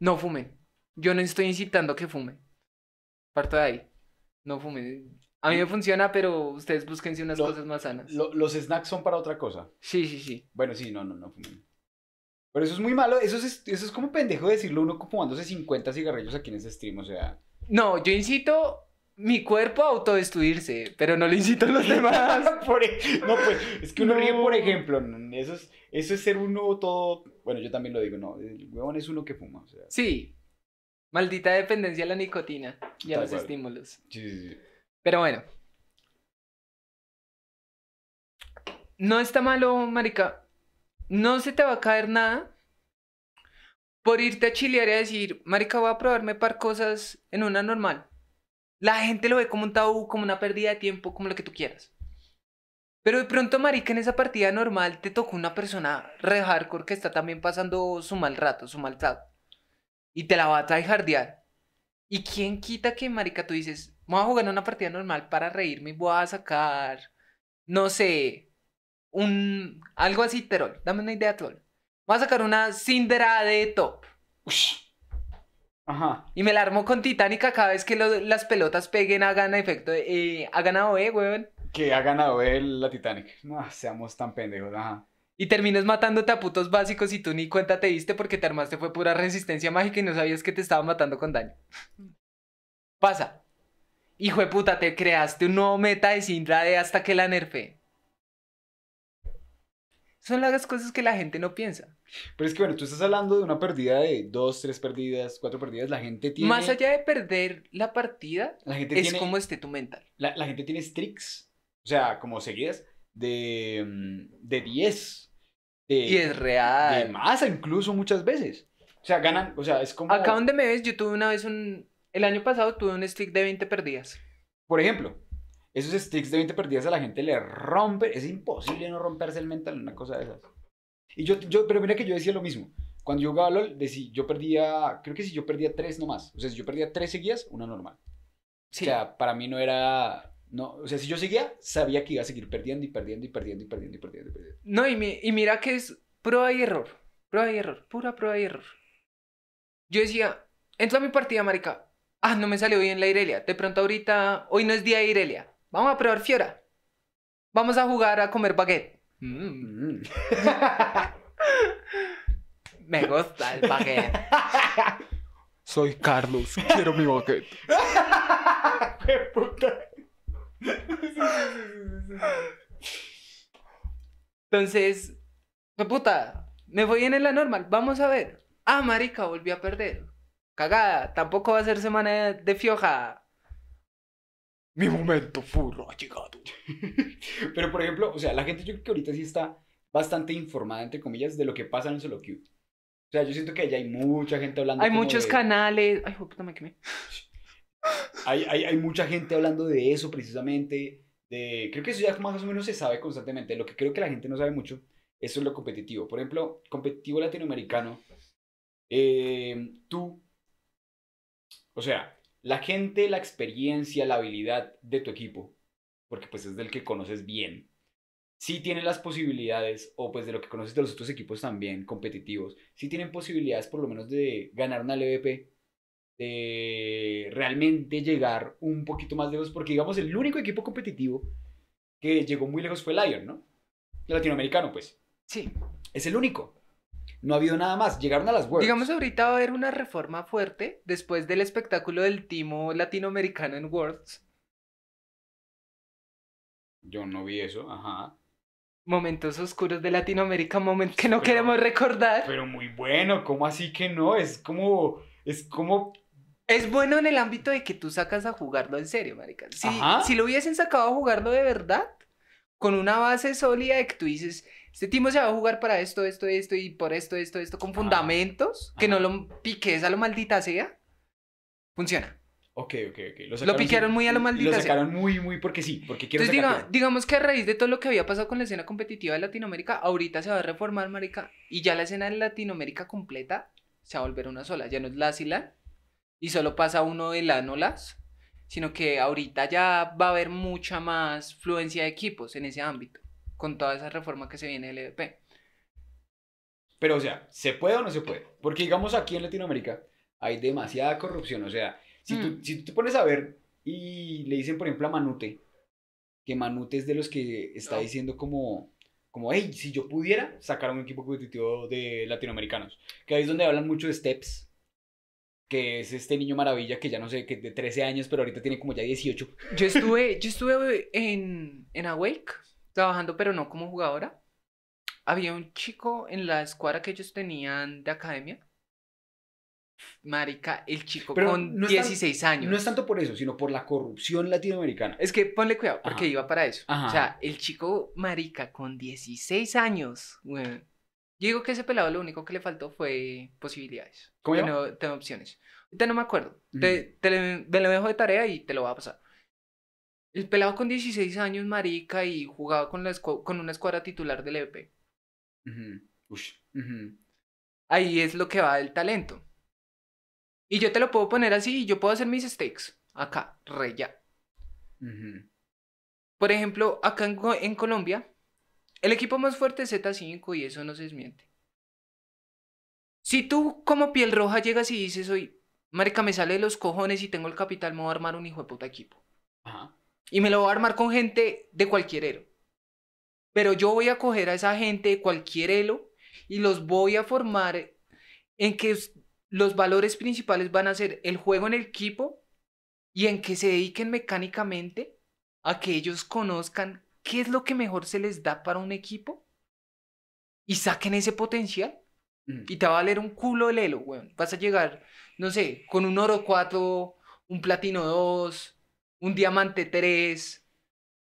Speaker 1: No fumen. Yo no estoy incitando que fumen. Parto de ahí. No fumen. A mí me funciona, pero
Speaker 2: ustedes búsquense unas cosas más sanas. los snacks son para otra cosa. Sí, sí, sí. Bueno, sí, no, no, no fumen. Pero eso es muy malo. Eso es, eso es como pendejo decirlo uno fumándose 50 cigarrillos aquí en ese stream, o sea. No, yo incito mi cuerpo a autodestruirse, pero no lo incito a los demás. E-, no, pues, es que uno ríe, por ejemplo, eso es, eso es ser uno todo... Bueno, yo también lo digo, no, el huevón es uno que fuma. O sea. Sí, maldita dependencia a la nicotina y a los estímulos. Sí, sí, sí. Pero bueno.
Speaker 1: No está malo, marica. No se te va a caer nada por irte a chilear y a decir, marica, voy a probarme par cosas en una normal. La gente lo ve como un tabú, como una pérdida de tiempo, como lo que tú quieras. Pero de pronto, marica, en esa partida normal te tocó una persona re hardcore que está también pasando su mal rato, su mal Y te la va a tryhardear. ¿Y quién quita que, marica, tú dices, voy a jugar una partida normal para reírme y voy a sacar, no sé, un... algo así, troll. Dame una idea, troll. Voy a sacar una cindera de top. Ush. Ajá. Y me la armo con Titánica cada vez que las pelotas peguen hagan efecto. Eh, ¿Ha ganado OE, weón.
Speaker 2: Que ganado él e la Titanic. No, seamos tan pendejos, ajá. Y terminas matándote a putos básicos y tú ni cuenta te diste porque te armaste fue pura resistencia mágica y no sabías que te estaban matando
Speaker 1: con daño. Pasa. Hijo de puta, te creaste un nuevo meta de
Speaker 2: Sindra de hasta que la nerfe. Son las cosas que la gente no piensa. Pero es que bueno, tú estás hablando de una pérdida de dos, tres pérdidas, cuatro perdidas La gente tiene. Más
Speaker 1: allá de perder la partida, la gente es como
Speaker 2: esté tu mental. La, gente tiene streaks, o sea, como seguidas, de 10. Mm, de y es real. De más, incluso muchas veces. O sea, ganan, o sea, es como. Acá donde me ves, yo tuve una
Speaker 1: vez un. El año pasado tuve un streak de 20 perdidas.
Speaker 2: Por ejemplo, esos streaks de 20 perdidas a la gente le rompe. Es imposible no romperse el mental en una cosa de esas. Y yo, yo, pero mira que yo decía lo mismo. Cuando yo jugaba LOL, decía, yo perdía, creo que si yo perdía tres nomás. O sea, si yo perdía tres seguidas, una normal. O sea, para mí no era. No, o sea, si yo seguía, sabía que iba a seguir perdiendo y perdiendo y perdiendo y perdiendo y perdiendo. No,
Speaker 1: y, y mira que es prueba y error. Prueba y error. Pura prueba y error. Yo decía, entro a mi partida, marica. Ah, no me salió bien la Irelia. De pronto ahorita, hoy no es día de Irelia. Vamos a probar Fiora. Vamos a jugar a comer baguette. Mm. Mm. Me gusta el paquete
Speaker 2: Soy Carlos, quiero mi baguette.
Speaker 1: Entonces, ¡qué puta! Me voy en el normal, vamos a ver. Ah, marica, volvió a perder. Cagada,
Speaker 2: tampoco va a ser semana de fioja mi momento furro ha llegado. Pero, por ejemplo, o sea, la gente yo creo que ahorita sí está bastante informada, entre comillas, de lo que pasa en el solo queue. O sea, yo siento que ya hay mucha gente hablando. Hay muchos
Speaker 1: canales. Ay, puta, me quemé.
Speaker 2: Hay, mucha gente hablando de eso precisamente. De... Creo que eso ya más o menos se sabe constantemente. Lo que creo que la gente no sabe mucho es lo competitivo. Por ejemplo, competitivo latinoamericano. Eh, tú, o sea, la gente, la experiencia, la habilidad de tu equipo, porque pues es del que conoces bien. sí tiene las posibilidades, o pues de lo que conoces de los otros equipos también competitivos, sí tienen posibilidades por lo menos de ganar una LVP, de realmente llegar un poquito más lejos, porque digamos el único equipo competitivo que llegó muy lejos fue Lion, ¿no? El latinoamericano, pues. Sí. Es el único. No ha habido nada más, llegaron a las Worlds. Digamos, ahorita va a haber una reforma fuerte después
Speaker 1: del espectáculo del timo latinoamericano en Worlds.
Speaker 2: Yo no vi eso, ajá.
Speaker 1: Momentos oscuros de Latinoamérica, momentos
Speaker 2: que no queremos recordar. Pero muy bueno, ¿cómo así que no? Es como, es como es bueno en el ámbito de que tú sacas a jugarlo en serio, marica. Si, si, lo hubiesen sacado a jugarlo
Speaker 1: de verdad, con una base sólida de que tú dices, este timo se va a jugar para esto, esto, esto y por esto, esto, esto, con ah. fundamentos, que no lo piques a lo maldita sea,
Speaker 2: funciona. Ok, ok, ok. Lo, muy a lo maldita. Lo sacaron muy, muy porque sí, porque quiero Entonces,
Speaker 1: digamos que a raíz de todo lo que había pasado con la escena competitiva de Latinoamérica, ahorita se va a reformar, marica, y ya la escena de Latinoamérica completa se va a volver una sola. Ya no es la, y y solo pasa uno de la no sino que ahorita ya va a haber mucha más fluencia de equipos en ese ámbito con toda esa reforma que se viene del EDP.
Speaker 2: Pero, o sea, ¿se puede o no se puede? Porque, digamos, aquí en Latinoamérica hay demasiada corrupción. O sea, si, tú, mm. si tú te pones a ver y le dicen, por ejemplo, a Manute, que Manute es de los que está diciendo como, como, hey, si yo pudiera sacar un equipo competitivo de latinoamericanos. Que ahí es donde hablan mucho de Steps, que es este niño maravilla que ya no sé, que de 13 años, pero ahorita tiene como ya 18.
Speaker 1: Yo estuve, yo
Speaker 2: estuve
Speaker 1: en, en Awake, trabajando, pero no como jugadora. Había un chico en la escuadra que ellos tenían de academia. Marica, el chico con 16 años. No es
Speaker 2: tanto por eso, sino por la corrupción latinoamericana. Es que ponle cuidado, porque iba
Speaker 1: para eso. O sea, el chico Marica con 16 años, bueno, yo digo que ese pelado lo único que le faltó fue posibilidades. ¿Cómo? Tengo, opciones. Ahorita no me acuerdo. Te, te, lo dejo de tarea y te lo va a pasar. El pelado con 16 años, marica, y jugaba con, con una escuadra titular del EP. Ahí es lo que va del talento. Y yo te lo puedo poner así y yo puedo hacer mis stakes. Acá, re ya. Por ejemplo, acá en, Colombia, el equipo más fuerte es Z5 y eso no se desmiente. Si tú como piel roja llegas y dices, oye, marica, me sale de los cojones y tengo el capital, me voy a armar un hijo de puta equipo. Ajá. Y me lo voy a armar con gente de cualquier elo. Pero yo voy a coger a esa gente de cualquier elo y los voy a formar en que los valores principales van a ser el juego en el equipo y en que se dediquen mecánicamente a que ellos conozcan qué es lo que mejor se les da para un equipo y saquen ese potencial. Mm. Y te va a valer un culo el elo, weón. Vas a llegar, no sé, con un oro 4, un platino 2, un diamante 3,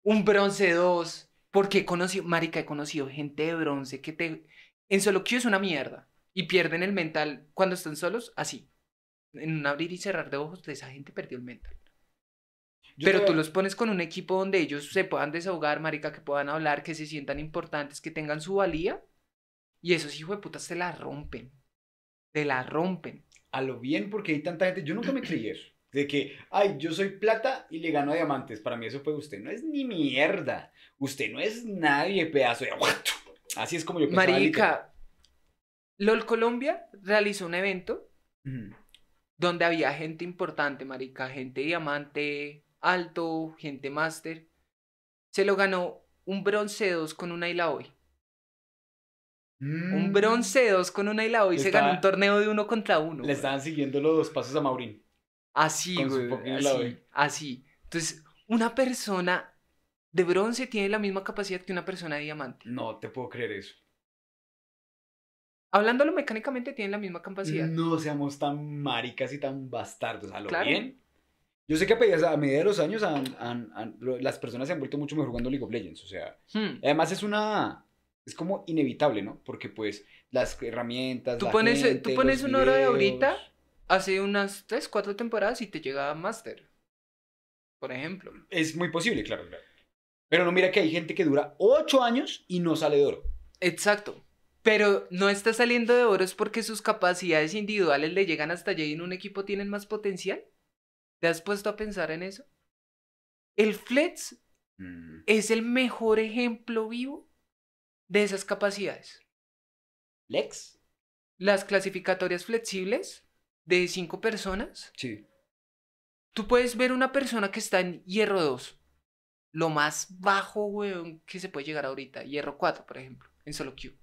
Speaker 1: un bronce 2, porque he conocido, marica, he conocido gente de bronce que te... En solo que es una mierda y pierden el mental cuando están solos, así. En un abrir y cerrar de ojos de esa gente perdió el mental. Pero tú los pones con un equipo donde ellos se puedan desahogar, marica, que puedan hablar, que se sientan importantes, que tengan su valía. Y esos hijos de puta se la rompen.
Speaker 2: Se la rompen. A lo bien, porque hay tanta gente. Yo nunca me creí eso de que, ay, yo soy plata y le gano diamantes. Para mí eso fue, usted no es ni mierda. Usted no es nadie, pedazo de... Así es como yo Marica,
Speaker 1: LOL Colombia realizó un evento donde había gente importante, marica, gente diamante alto, gente máster. Se lo ganó un bronce 2 con una y hoy.
Speaker 2: Un mm. bronce
Speaker 1: 2 con una y hoy. Se ganó un torneo de uno contra uno. Le
Speaker 2: estaban siguiendo los dos pasos a Maurín.
Speaker 1: Así, güey. Así, Entonces, una persona de bronce tiene la misma capacidad que una persona de diamante. No te puedo creer eso.
Speaker 2: Hablándolo mecánicamente, tienen la misma capacidad. No seamos tan maricas y tan bastardos. A lo bien. Yo sé que a medida de los años las personas se han vuelto mucho mejor jugando League of Legends. O sea, hmm. además es una. Es como inevitable, ¿no? Porque pues las herramientas. Tú pones, gente, tú pones de ahorita hace unas
Speaker 1: 3, 4 temporadas y te llega Master,
Speaker 2: por ejemplo. Es muy posible, claro, Pero no mira que hay gente que dura ocho años y no sale de oro. Exacto. Pero no
Speaker 1: está saliendo de oro es porque sus capacidades individuales le llegan hasta allí y en un equipo tienen más potencial. ¿Te has puesto a pensar en eso? El Flex mm. es el mejor ejemplo vivo de esas capacidades. ¿FLEX? Las clasificatorias flexibles de cinco personas, sí. tú puedes ver una persona que está en hierro 2, lo más bajo, weón, que se puede llegar ahorita, hierro 4, por ejemplo, en solo queue.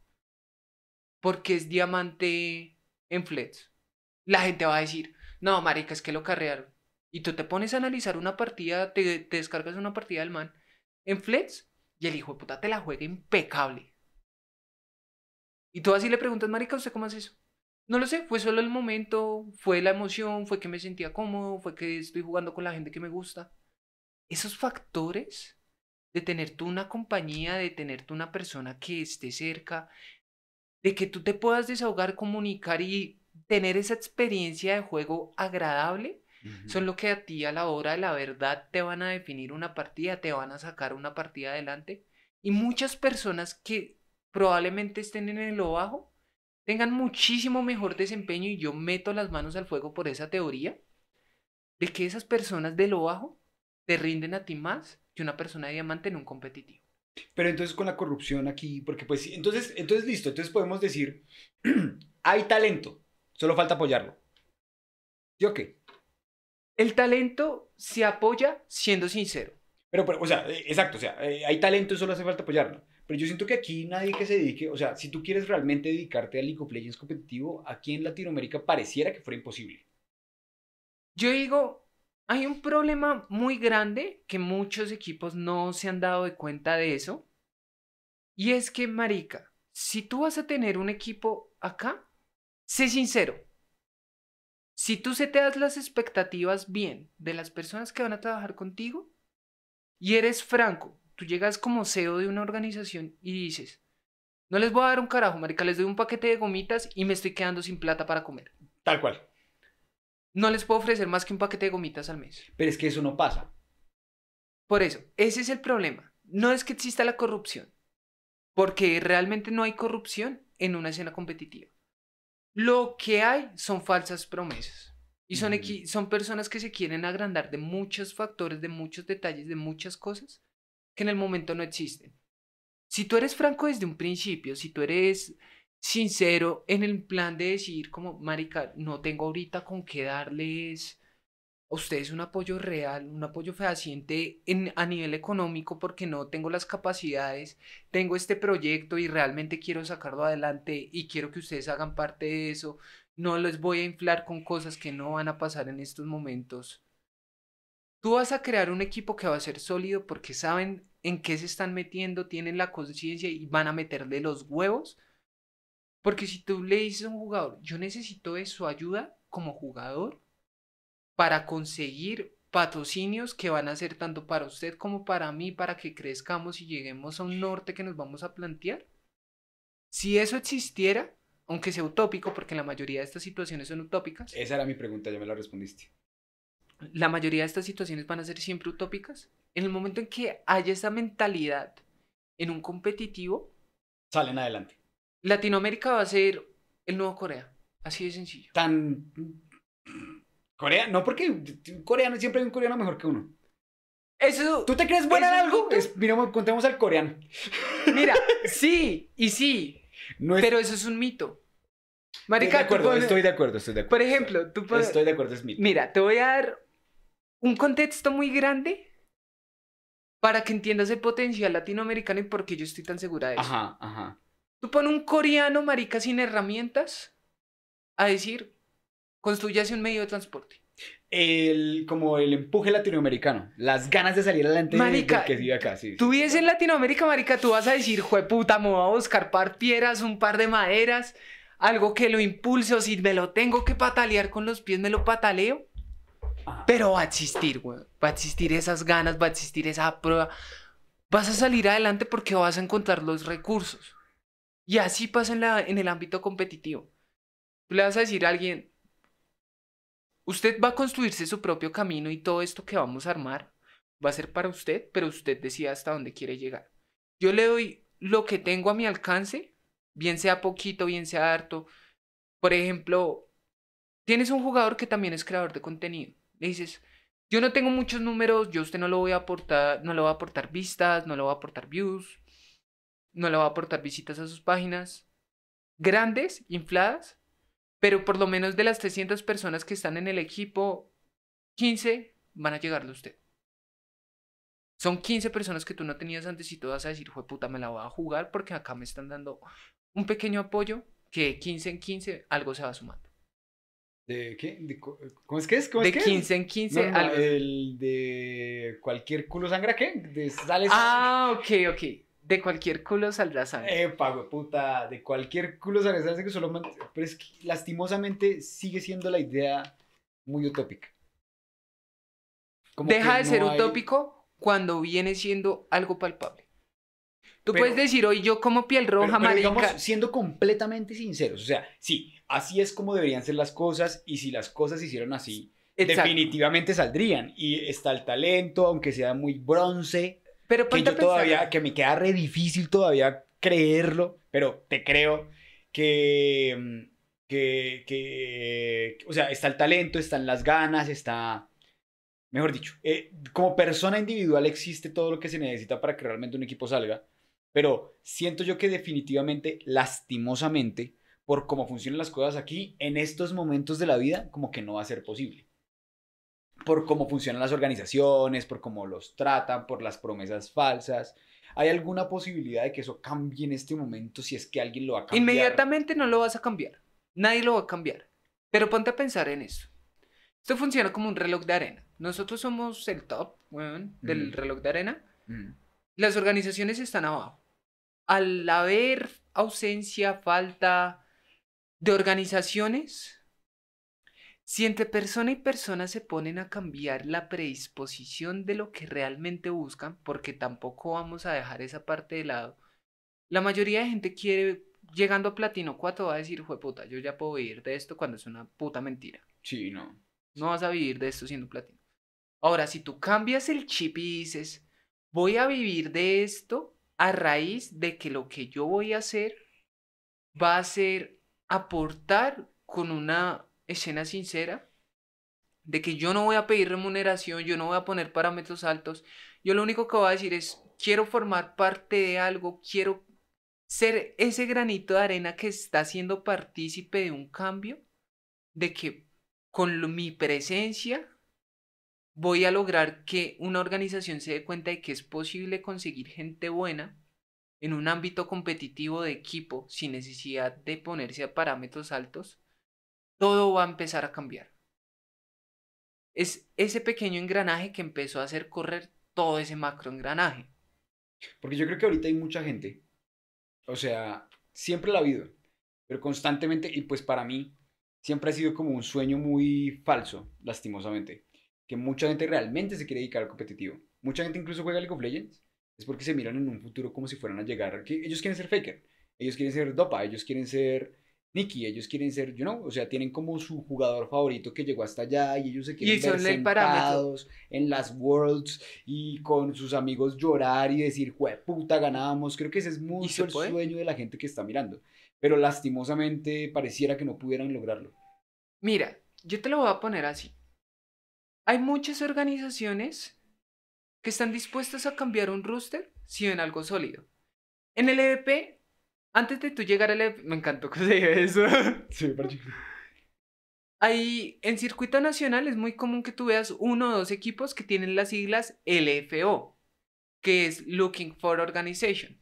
Speaker 1: Porque es diamante en flex. La gente va a decir, no, marica, es que lo carrearon. Y tú te pones a analizar una partida, te, descargas una partida del man en flex y el hijo de puta te la juega impecable. Y tú así le preguntas, marica, ¿usted cómo hace eso? No lo sé, fue solo el momento, fue la emoción, fue que me sentía cómodo, fue que estoy jugando con la gente que me gusta. Esos factores de tener tú una compañía, de tener tú una persona que esté cerca, de que tú te puedas desahogar, comunicar y tener esa experiencia de juego agradable, son lo que a ti a la hora de la verdad te van a definir una partida, te van a sacar una partida adelante. Y muchas personas que probablemente estén en lo bajo, tengan muchísimo mejor desempeño y yo meto las manos al fuego por esa teoría de que esas personas de lo bajo te rinden a ti más que una persona de diamante en un
Speaker 2: competitivo. Pero entonces con la corrupción aquí, porque pues entonces, entonces listo, entonces podemos decir, hay talento, solo falta apoyarlo. ¿Yo qué? El talento se apoya siendo sincero. Pero, pero o sea, eh, exacto, o sea, eh, hay talento y solo hace falta apoyarlo. Pero yo siento que aquí nadie que se dedique, o sea, si tú quieres realmente dedicarte al League of competitivo, aquí en Latinoamérica pareciera que fuera imposible.
Speaker 1: Yo digo, hay un problema muy grande que muchos equipos no se han dado de cuenta de eso. Y es que, Marica, si tú vas a tener un equipo acá, sé sincero. Si tú se te das las expectativas bien de las personas que van a trabajar contigo y eres franco tú llegas como CEO de una organización y dices, no les voy a dar un carajo, marica, les doy un paquete de gomitas y me estoy quedando sin plata para comer. Tal cual. No les puedo ofrecer más que un paquete de gomitas al mes.
Speaker 2: Pero es que eso no pasa.
Speaker 1: Por eso, ese es el problema. No es que exista la corrupción, porque realmente no hay corrupción en una escena competitiva. Lo que hay son falsas promesas. Y son, son personas que se quieren agrandar de muchos factores, de muchos detalles, de muchas cosas, que en el momento no existen. Si tú eres franco desde un principio, si tú eres sincero en el plan de decir como, marica, no tengo ahorita con qué darles a ustedes un apoyo real, un apoyo fehaciente en, a nivel económico porque no tengo las capacidades, tengo este proyecto y realmente quiero sacarlo adelante y quiero que ustedes hagan parte de eso, no les voy a inflar con cosas que no van a pasar en estos momentos. Tú vas a crear un equipo que va a ser sólido porque saben en qué se están metiendo, tienen la conciencia y van a meterle los huevos. Porque si tú le dices a un jugador, yo necesito de su ayuda como jugador para conseguir patrocinios que van a ser tanto para usted como para mí, para que crezcamos y lleguemos a un norte que nos vamos a plantear. Si eso existiera, aunque sea utópico, porque la mayoría de estas situaciones son utópicas.
Speaker 2: Esa era mi pregunta, ya me la respondiste
Speaker 1: la mayoría de estas situaciones van a ser siempre utópicas. En el momento en que haya esa mentalidad en un competitivo, salen adelante. Latinoamérica va a ser el nuevo Corea. Así de sencillo. Tan.
Speaker 2: Corea, no porque coreano, siempre hay un coreano mejor que uno. Eso. ¿Tú te crees bueno en algo? Mira, contemos al coreano. Mira, sí, y sí. Pero eso es un mito. Marica, estoy de acuerdo, estoy de acuerdo, estoy de acuerdo. Por ejemplo, tú Estoy de acuerdo, es mito. Mira, te voy
Speaker 1: a dar un contexto muy grande para que entiendas el potencial latinoamericano y por qué yo estoy tan segura de eso. Ajá, ajá. Tú pones un coreano marica sin herramientas a decir, construyase un medio de transporte.
Speaker 2: El, como el empuje latinoamericano, las ganas de salir adelante la de, que vive acá. Sí, tú
Speaker 1: vives en Latinoamérica, marica, tú vas a decir, puta, me voy a buscar par piedras, un par de maderas, algo que lo impulse, o si me lo tengo que patalear con los pies, me lo pataleo. Pero va a existir, Va a existir esas ganas, va a existir esa prueba. Vas a salir adelante porque vas a encontrar los recursos. Y así pasa en, en el ámbito competitivo. Tú le vas a decir a alguien, usted va a construirse su propio camino y todo esto que vamos a armar va a ser para usted, pero usted decide hasta dónde quiere llegar. Yo le doy lo que tengo a mi alcance, bien sea poquito, bien sea harto. Por ejemplo, tienes un jugador que también es creador de contenido. Le dices, yo no tengo muchos números, yo a usted no lo voy a aportar, no le voy a aportar vistas, no le voy a aportar views, no le voy a aportar visitas a sus páginas. Grandes, infladas, pero por lo menos de las 300 personas que están en el equipo, 15 van a llegarle a usted. Son 15 personas que tú no tenías antes y tú vas a decir, fue puta, me la voy a jugar porque acá me están dando un pequeño apoyo que 15 en 15 algo se va sumando.
Speaker 2: ¿De qué? ¿Cómo es que es? ¿Cómo de es que 15 en 15. El de cualquier culo sangra, ¿qué? De, sale ah, ok, ok. De cualquier culo saldrá sangre. Epa, güey, puta. De cualquier culo saldrá sangre que Pero es que lastimosamente sigue siendo la idea muy utópica.
Speaker 1: Deja de ser utópico
Speaker 2: cuando viene siendo algo palpable. Tú puedes decir
Speaker 1: hoy yo como piel roja, pero, pero
Speaker 2: siendo completamente sinceros, o sea, sí, así es como deberían ser las cosas y si las cosas se hicieron así, definitivamente saldrían. Y está el talento, aunque sea muy bronce, pero que todavía, que me queda re difícil todavía creerlo, pero te creo mm, que, que, o sea, está el talento, están las ganas, está... Mejor dicho, eh, como persona individual existe todo lo que se necesita para que realmente un equipo salga, pero siento yo que definitivamente, lastimosamente, por cómo funcionan las cosas aquí, en estos momentos de la vida, como que no va a ser posible. Por cómo funcionan las organizaciones, por cómo los tratan, por las promesas falsas. ¿Hay alguna posibilidad de que eso cambie en este momento si es que alguien lo va a cambiar? Inmediatamente no lo vas a cambiar. Nadie lo va a cambiar. Pero ponte a pensar en eso. Esto funciona como un
Speaker 1: reloj de arena. Nosotros somos el top del mm. reloj de arena. Mm. Las organizaciones están abajo. Al haber ausencia, falta, de organizaciones, si entre persona y persona se ponen a cambiar la predisposición de lo que realmente buscan, porque tampoco vamos a dejar esa parte de lado, la mayoría de gente quiere, llegando a Platino 4, va a decir, puta, yo ya puedo vivir de esto cuando es una puta mentira. Sí, no. No vas a vivir de esto siendo Platino. Ahora, si tú cambias el chip y dices, voy a vivir de esto a raíz de que lo que yo voy a hacer va a ser aportar con una escena sincera de que yo no voy a pedir remuneración, yo no voy a poner parámetros altos, yo lo único que voy a decir es, quiero formar parte de algo, quiero ser ese granito de arena que está siendo partícipe de un cambio, de que con mi presencia voy a lograr que una organización se dé cuenta de que es posible conseguir gente buena en un ámbito competitivo de equipo sin necesidad de ponerse a parámetros altos, todo va a empezar a cambiar. Es ese pequeño engranaje que empezó a hacer correr todo ese macro engranaje.
Speaker 2: Porque yo creo que ahorita hay mucha gente, o sea, siempre la ha habido, pero constantemente, y pues para mí, siempre ha sido como un sueño muy falso, lastimosamente, que mucha gente realmente se quiere dedicar al competitivo. Mucha gente incluso juega League of Legends es porque se miran en un futuro como si fueran a llegar, que ellos quieren ser Faker, ellos quieren ser Dopa, ellos quieren ser Nicky, ellos quieren ser, you know, o sea, tienen como su jugador favorito que llegó hasta allá y ellos se quieren ser ver sentados en las Worlds y con sus amigos llorar y decir, jue puta, ganamos. Creo que ese es mucho el sueño de la gente que está mirando, pero lastimosamente pareciera que no pudieran lograrlo.
Speaker 1: Mira, yo te lo voy a poner así. Hay muchas organizaciones que están dispuestos a cambiar un roster si ven algo sólido. En el EVP, antes de tú llegar al EVP, me encantó que se diga eso. Sí, Ahí, en circuito nacional es muy común que tú veas uno o dos equipos que tienen las siglas LFO, que es Looking for Organization.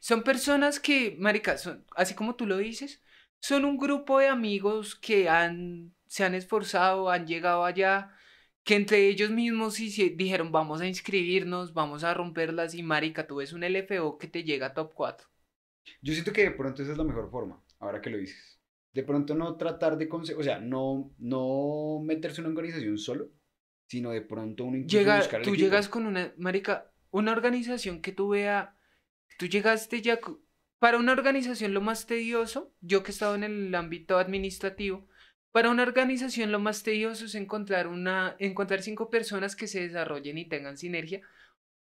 Speaker 1: Son personas que, marica, así como tú lo dices, son un grupo de amigos que han, se han esforzado, han llegado allá, que entre ellos mismos sí, dijeron, vamos a inscribirnos, vamos a romperlas y marica, tú ves un LFO que te llega a top 4.
Speaker 2: Yo siento que de pronto esa es la mejor forma, ahora que lo dices. De pronto no tratar de, o sea, no, no meterse en una organización solo, sino de pronto un Llega, buscar Tú llegas
Speaker 1: con una, marica, una organización que tú vea, tú llegaste ya, para una organización lo más tedioso, yo que he estado en el ámbito administrativo, para una organización lo más tedioso es encontrar, una, encontrar cinco personas que se desarrollen y tengan sinergia,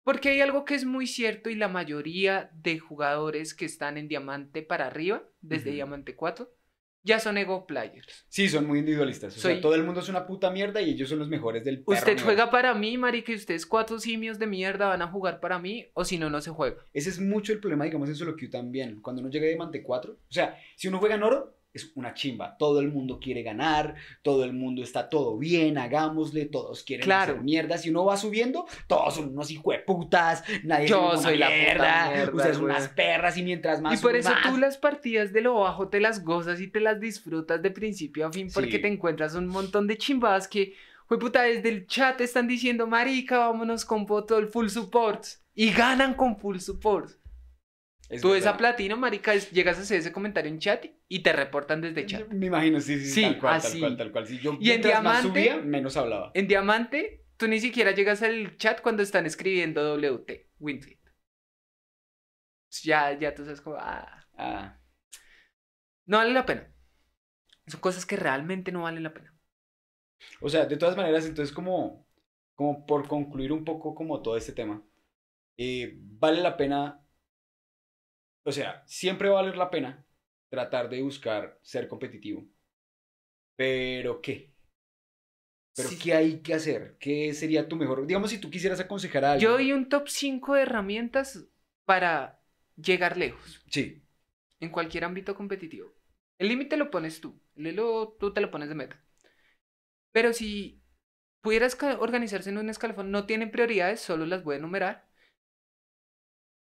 Speaker 1: porque hay algo que es muy cierto y la mayoría de jugadores que están en diamante para arriba, desde diamante 4, ya son ego players.
Speaker 2: Sí, son muy individualistas. todo el mundo es una puta mierda y ellos son los mejores del perro Usted juega
Speaker 1: para mí, Mari que ustedes cuatro simios de mierda van a jugar
Speaker 2: para mí, o si no, no se juega. Ese es mucho el problema, digamos, en solo Q también. Cuando uno llega a diamante 4, o sea, si uno juega en oro, es una chimba. Todo el mundo quiere ganar, todo el mundo está todo bien, hagámosle, todos quieren claro. mierda. Si uno va subiendo, todos son unos de nadie Yo soy la mierda, ustedes unas perras y mientras más. Y por eso tú las partidas
Speaker 1: de lo bajo te las gozas y te las disfrutas de principio a fin porque te encuentras un montón de chimbas que, de puta, desde el chat están diciendo, marica, vámonos con voto el full support. Y ganan con full support. Tú es a Platino, marica, llegas a hacer ese comentario en chat y te reportan desde chat. Me imagino,
Speaker 2: sí, sí, tal cual, tal cual, tal cual. y en Diamante, más subía, menos hablaba.
Speaker 1: En Diamante, tú ni siquiera llegas al chat cuando están escribiendo WT, Winfit. Ya, ya tú sabes como, ah. Ah. No vale la pena. Son cosas que realmente no valen la pena.
Speaker 2: O sea, de todas maneras, entonces como, como por concluir un poco como todo este tema, eh, vale la pena o sea, siempre va a valer la pena tratar de buscar ser competitivo. Pero ¿qué? Pero ¿qué hay que hacer? ¿Qué sería tu mejor? Digamos, si tú quisieras aconsejar a alguien. Yo
Speaker 1: doy un top 5 de herramientas para llegar lejos. Sí. En cualquier ámbito competitivo. El límite lo pones tú. tú te lo pones de meta. Pero si pudieras organizarse en un escalafón, no tienen prioridades, solo las voy a enumerar.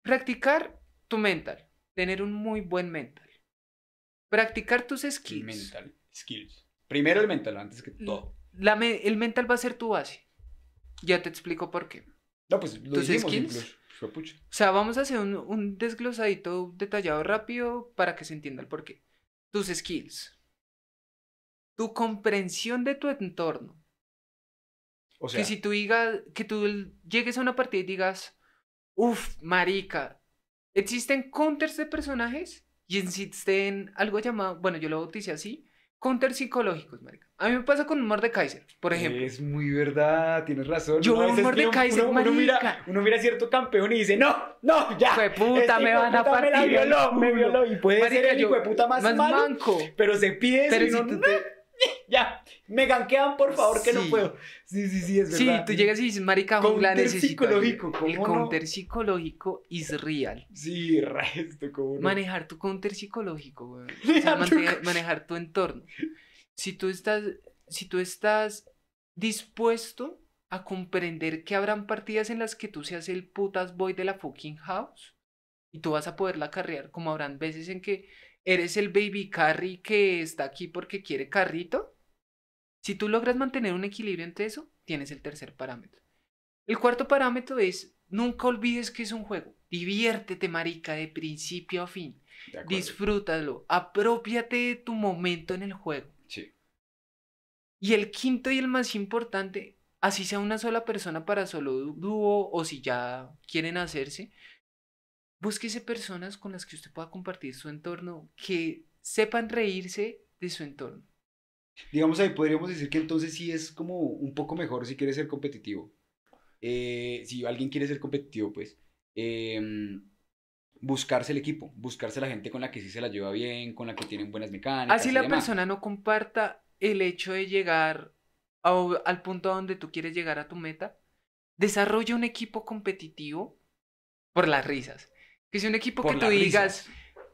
Speaker 1: Practicar tu mental, tener un muy buen mental. Practicar tus skills. Mental,
Speaker 2: skills. Primero
Speaker 1: el mental, antes que todo. el mental va a ser tu base. Ya te explico por qué. No, pues tus skills. O sea, vamos a hacer un, desglosadito detallado rápido para que se entienda el porqué. Tus skills. Tu comprensión de tu entorno. O sea, que si tú digas, que tú llegues a una partida y digas, uff, marica, Existen counters de personajes y existen algo llamado, bueno, yo lo bauticé así, counters psicológicos, marica. A mí me pasa con un Mordekaiser,
Speaker 2: por ejemplo. Es muy verdad, tienes razón. Yo un Mordekaiser, uno, mira, uno mira a cierto campeón y dice, no, no, ya. Fue este puta, me van a partir. Me violó, me violó. Y puede ser el hijo de puta más, malo, Pero se pide pero no, ya, me ganquean, por favor, que no puedo. Sí, sí, sí, es verdad. Sí, tú
Speaker 1: llegas y dices, marica jungla necesito... psicológico, ¿cómo El counter psicológico is real. Sí, resto, ¿cómo no? Manejar tu counter psicológico, güey. O sea, manejar, tu entorno. Si tú estás, si tú estás dispuesto a comprender que habrán partidas en las que tú seas el putas boy de la fucking house y tú vas a poderla carrear, como habrán veces en que ¿Eres el baby carry que está aquí porque quiere carrito? Si tú logras mantener un equilibrio entre eso, tienes el tercer parámetro. El cuarto parámetro es, nunca olvides que es un juego. Diviértete, marica, de principio a fin. Disfrútalo, apropiate de tu momento en el juego. Y el quinto y el más importante, así sea una sola persona para solo dúo o si ya quieren hacerse, Búsquese personas con las que usted pueda compartir su entorno, que sepan reírse de su entorno.
Speaker 2: Digamos ahí podríamos decir que entonces sí es como un poco mejor si quiere ser competitivo. Eh, si alguien quiere ser competitivo, pues em, buscarse el equipo, buscarse la gente con la que sí se la lleva bien, con la que tienen buenas mecánicas. Así la persona
Speaker 1: no comparta el hecho de llegar al punto a donde tú quieres llegar a tu meta, desarrolla un equipo competitivo por las risas. Es un equipo que tú digas,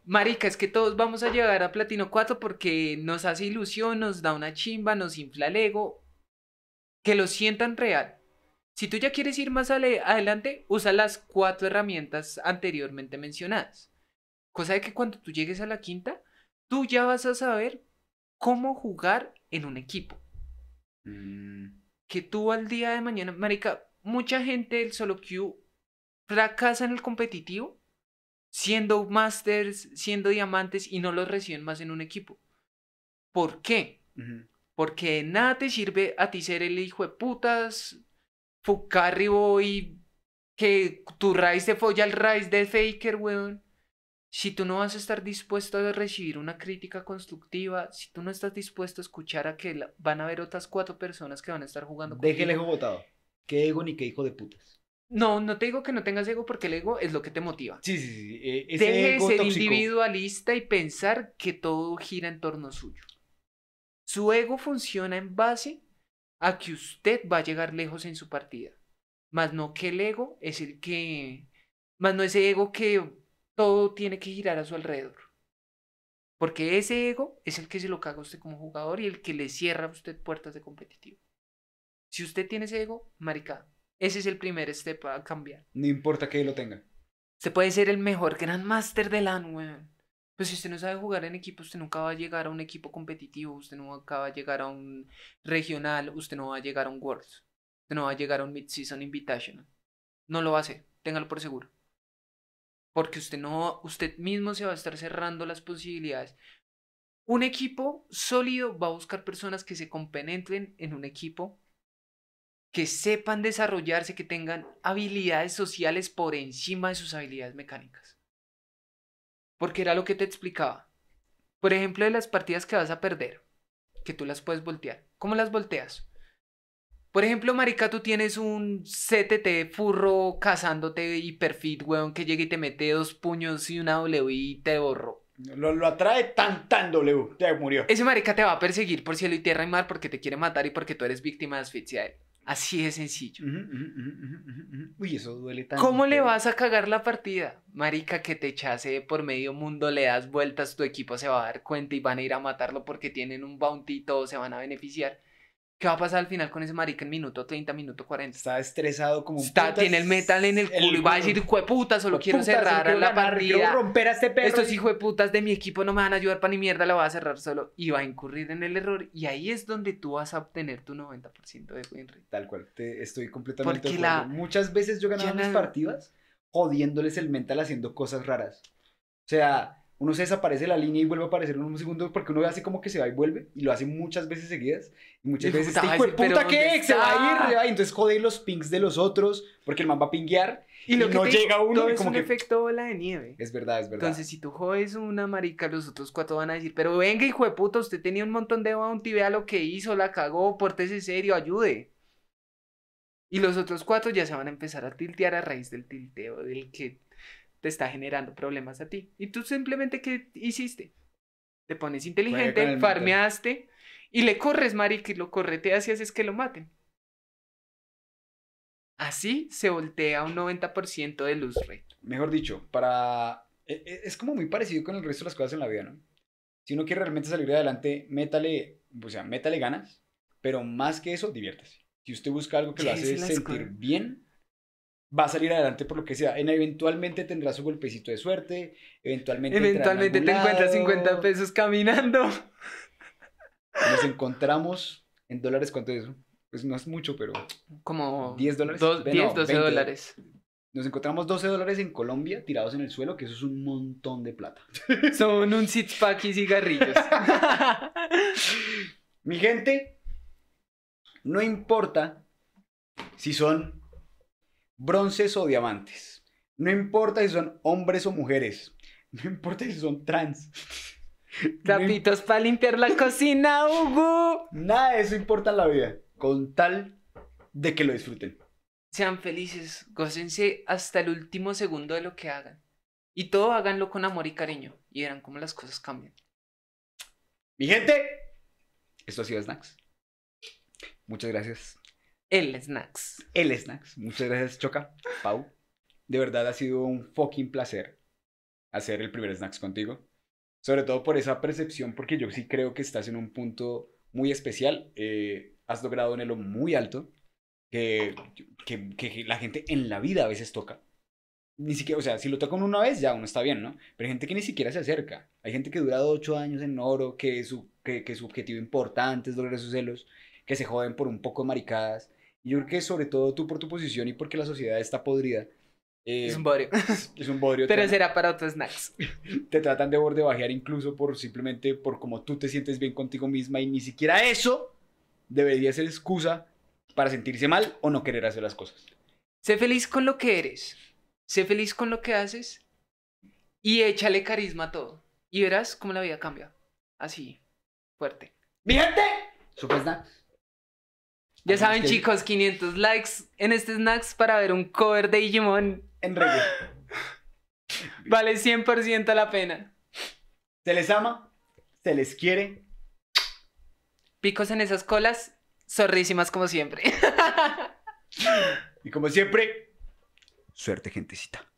Speaker 1: marica, es que todos vamos a llegar a Platino 4 porque nos hace ilusión, nos da una chimba, nos infla el ego. Que lo sientan real. Si tú ya quieres ir más adelante, usa las cuatro herramientas anteriormente mencionadas. Cosa de que cuando tú llegues a la quinta, tú ya vas a saber cómo jugar en un equipo. Mm. Que tú al día de mañana, marica, mucha gente del solo queue fracasa en el competitivo siendo masters, siendo diamantes y no los reciben más en un equipo. ¿Por qué? Porque nada te sirve a ti ser el hijo de putas, Fucarri y que tu raíz te folla el raíz de Faker, weón. Si tú no vas a estar dispuesto a recibir una crítica constructiva, si tú no estás dispuesto a escuchar a que van a haber otras cuatro personas que van a estar jugando. Déjele
Speaker 2: jugotado, votado. Qué ego ni qué hijo de putas.
Speaker 1: No, no te digo que no tengas ego porque el ego es lo que te motiva.
Speaker 2: Sí, sí, eh, ese ser
Speaker 1: individualista y pensar que todo gira en torno suyo. Su ego funciona en base a que usted va a llegar lejos en su partida. Más no que el ego es el que. Más no ese ego que todo tiene que girar a su alrededor. Porque ese ego es el que se lo caga a usted como jugador y el que le cierra a usted puertas de competitivo. Si usted tiene ese ego, marica, ese es el primer step a cambiar.
Speaker 2: No importa que lo tenga.
Speaker 1: Se puede ser el mejor Grandmaster de LAN, weón. Pues si usted no sabe jugar en equipo, usted nunca va a llegar a un equipo competitivo, usted nunca va a llegar a un regional, usted no va a llegar a un Worlds, usted no va a llegar a un Mid-Season Invitational. No lo va a hacer, téngalo por seguro. Porque usted no, usted mismo se va a estar cerrando las posibilidades. Un equipo sólido va a buscar personas que se compenetren en un equipo que sepan desarrollarse, que tengan habilidades sociales por encima de sus habilidades mecánicas. Porque era lo que te explicaba. Por ejemplo, de las partidas que vas a perder, que tú las puedes voltear. ¿Cómo las volteas? Por ejemplo, marica, tú tienes un CTT furro cazándote hiperfit, weón, que llega y te mete dos puños y una W y te borró. Lo, atrae tan, tan W. te murió. Ese marica te va a perseguir por cielo y tierra y mar porque te quiere matar y porque tú eres víctima de asfixia
Speaker 2: Así de sencillo. Uy, eso duele tanto. ¿Cómo le
Speaker 1: vas a cagar la partida? Marica, que te echase por medio mundo, le das vueltas, tu equipo se va a dar cuenta y van a ir a matarlo porque tienen un bounty y todos se van a beneficiar. ¿Qué va a pasar al final con ese marica en minuto 30, minuto 40? Está estresado como un Está, tiene el metal en el culo y va a decir, hijo de puta, solo quiero cerrar la ganar, Quiero romper a este perro. Estos hijo de putas de mi equipo no me van a ayudar para ni mierda, la voy a cerrar solo. Y va a incurrir en el error. Y ahí es donde tú vas a obtener tu
Speaker 2: 90% de win Tal cual, te estoy completamente de Muchas veces yo ganaba mis partidas jodiéndoles el metal haciendo cosas raras. O sea, uno se desaparece la línea y vuelve a aparecer en unos segundos porque uno ve así como que se va y vuelve y lo hace muchas veces seguidas y muchas veces este puta, se va a ir, entonces jode los pings de los otros porque el man va a pinguear y, lo que no llega uno es un
Speaker 1: efecto bola de nieve.
Speaker 2: Es verdad, es verdad. Entonces si
Speaker 1: tú jodes una marica los otros cuatro van a decir, "Pero venga, hijo de puta, usted tenía un montón de bounty, vea lo que hizo, la cagó, ese serio, ayude." Y los otros cuatro ya se van a empezar a tiltear a raíz del tilteo del que te está generando problemas a ti. Y tú simplemente, ¿qué hiciste? Te pones inteligente, farmeaste y le corres, marica, y lo correteas y haces que
Speaker 2: lo maten. Así se voltea un 90% de luz red. Mejor dicho, para... E, e, es como muy parecido con el resto de las cosas en la vida, ¿no? Si uno quiere realmente salir adelante, métale, o sea, métale ganas, pero más que eso, diviértese. Si usted busca algo que lo hace sentir bien, va a salir adelante por lo que sea. eventualmente tendrás un golpecito de suerte, eventualmente... te encuentras 50 pesos caminando. Nos encontramos en dólares, ¿cuánto es eso? Pues no es mucho, pero...
Speaker 1: Como... 10 dólares. 10, 12 dólares.
Speaker 2: Nos encontramos 12 dólares en Colombia tirados en el suelo, que eso es un montón de plata. Son un sit pack y cigarrillos. Mi gente, no importa si son bronces o diamantes. No importa si son hombres o mujeres. No importa si son trans. Tapitos para limpiar la cocina, Hugo. Nada de eso importa en la vida. Con tal de que lo disfruten.
Speaker 1: Sean felices, gócense hasta el último segundo de lo que hagan. Y todo háganlo con amor y cariño. Y verán cómo las cosas cambian.
Speaker 2: Mi gente, esto ha sido Snacks. Muchas gracias.
Speaker 1: El Snacks.
Speaker 2: El Snacks. Muchas gracias, Choca, Pau. De verdad ha sido un fucking placer hacer el primer Snacks contigo. Sobre todo por esa percepción, porque yo sí creo que estás en un punto muy especial. Eh, has logrado un elo muy alto que, que, que la gente en la vida a veces toca ni siquiera, o sea, si lo tocan una vez ya uno está bien, ¿no? Pero hay gente que ni siquiera se acerca. Hay gente que durado ocho años en oro, que su, que, que su objetivo importante es lograr sus celos, que se joden por un poco de maricadas, yo creo que sobre todo tú por tu posición y porque la sociedad está podrida. Eh, es un bodrio. Es un bodrio. Pero será para otros snacks. Te tratan de bordebajear incluso por simplemente por cómo tú te sientes bien contigo misma y ni siquiera eso debería ser excusa para sentirse mal o no querer hacer las cosas. Sé feliz con lo que eres.
Speaker 1: Sé feliz con lo que haces y échale carisma a todo. Y verás cómo la vida cambia. Así, fuerte. ¡Mi gente!
Speaker 2: snacks.
Speaker 1: Ya saben, chicos, 500 likes en este Snacks para ver un cover de Digimon. En reggae. Vale 100% la pena. Se les ama,
Speaker 2: se les quiere.
Speaker 1: Picos en esas colas, zorrísimas
Speaker 2: como siempre. y como siempre, suerte, gentecita.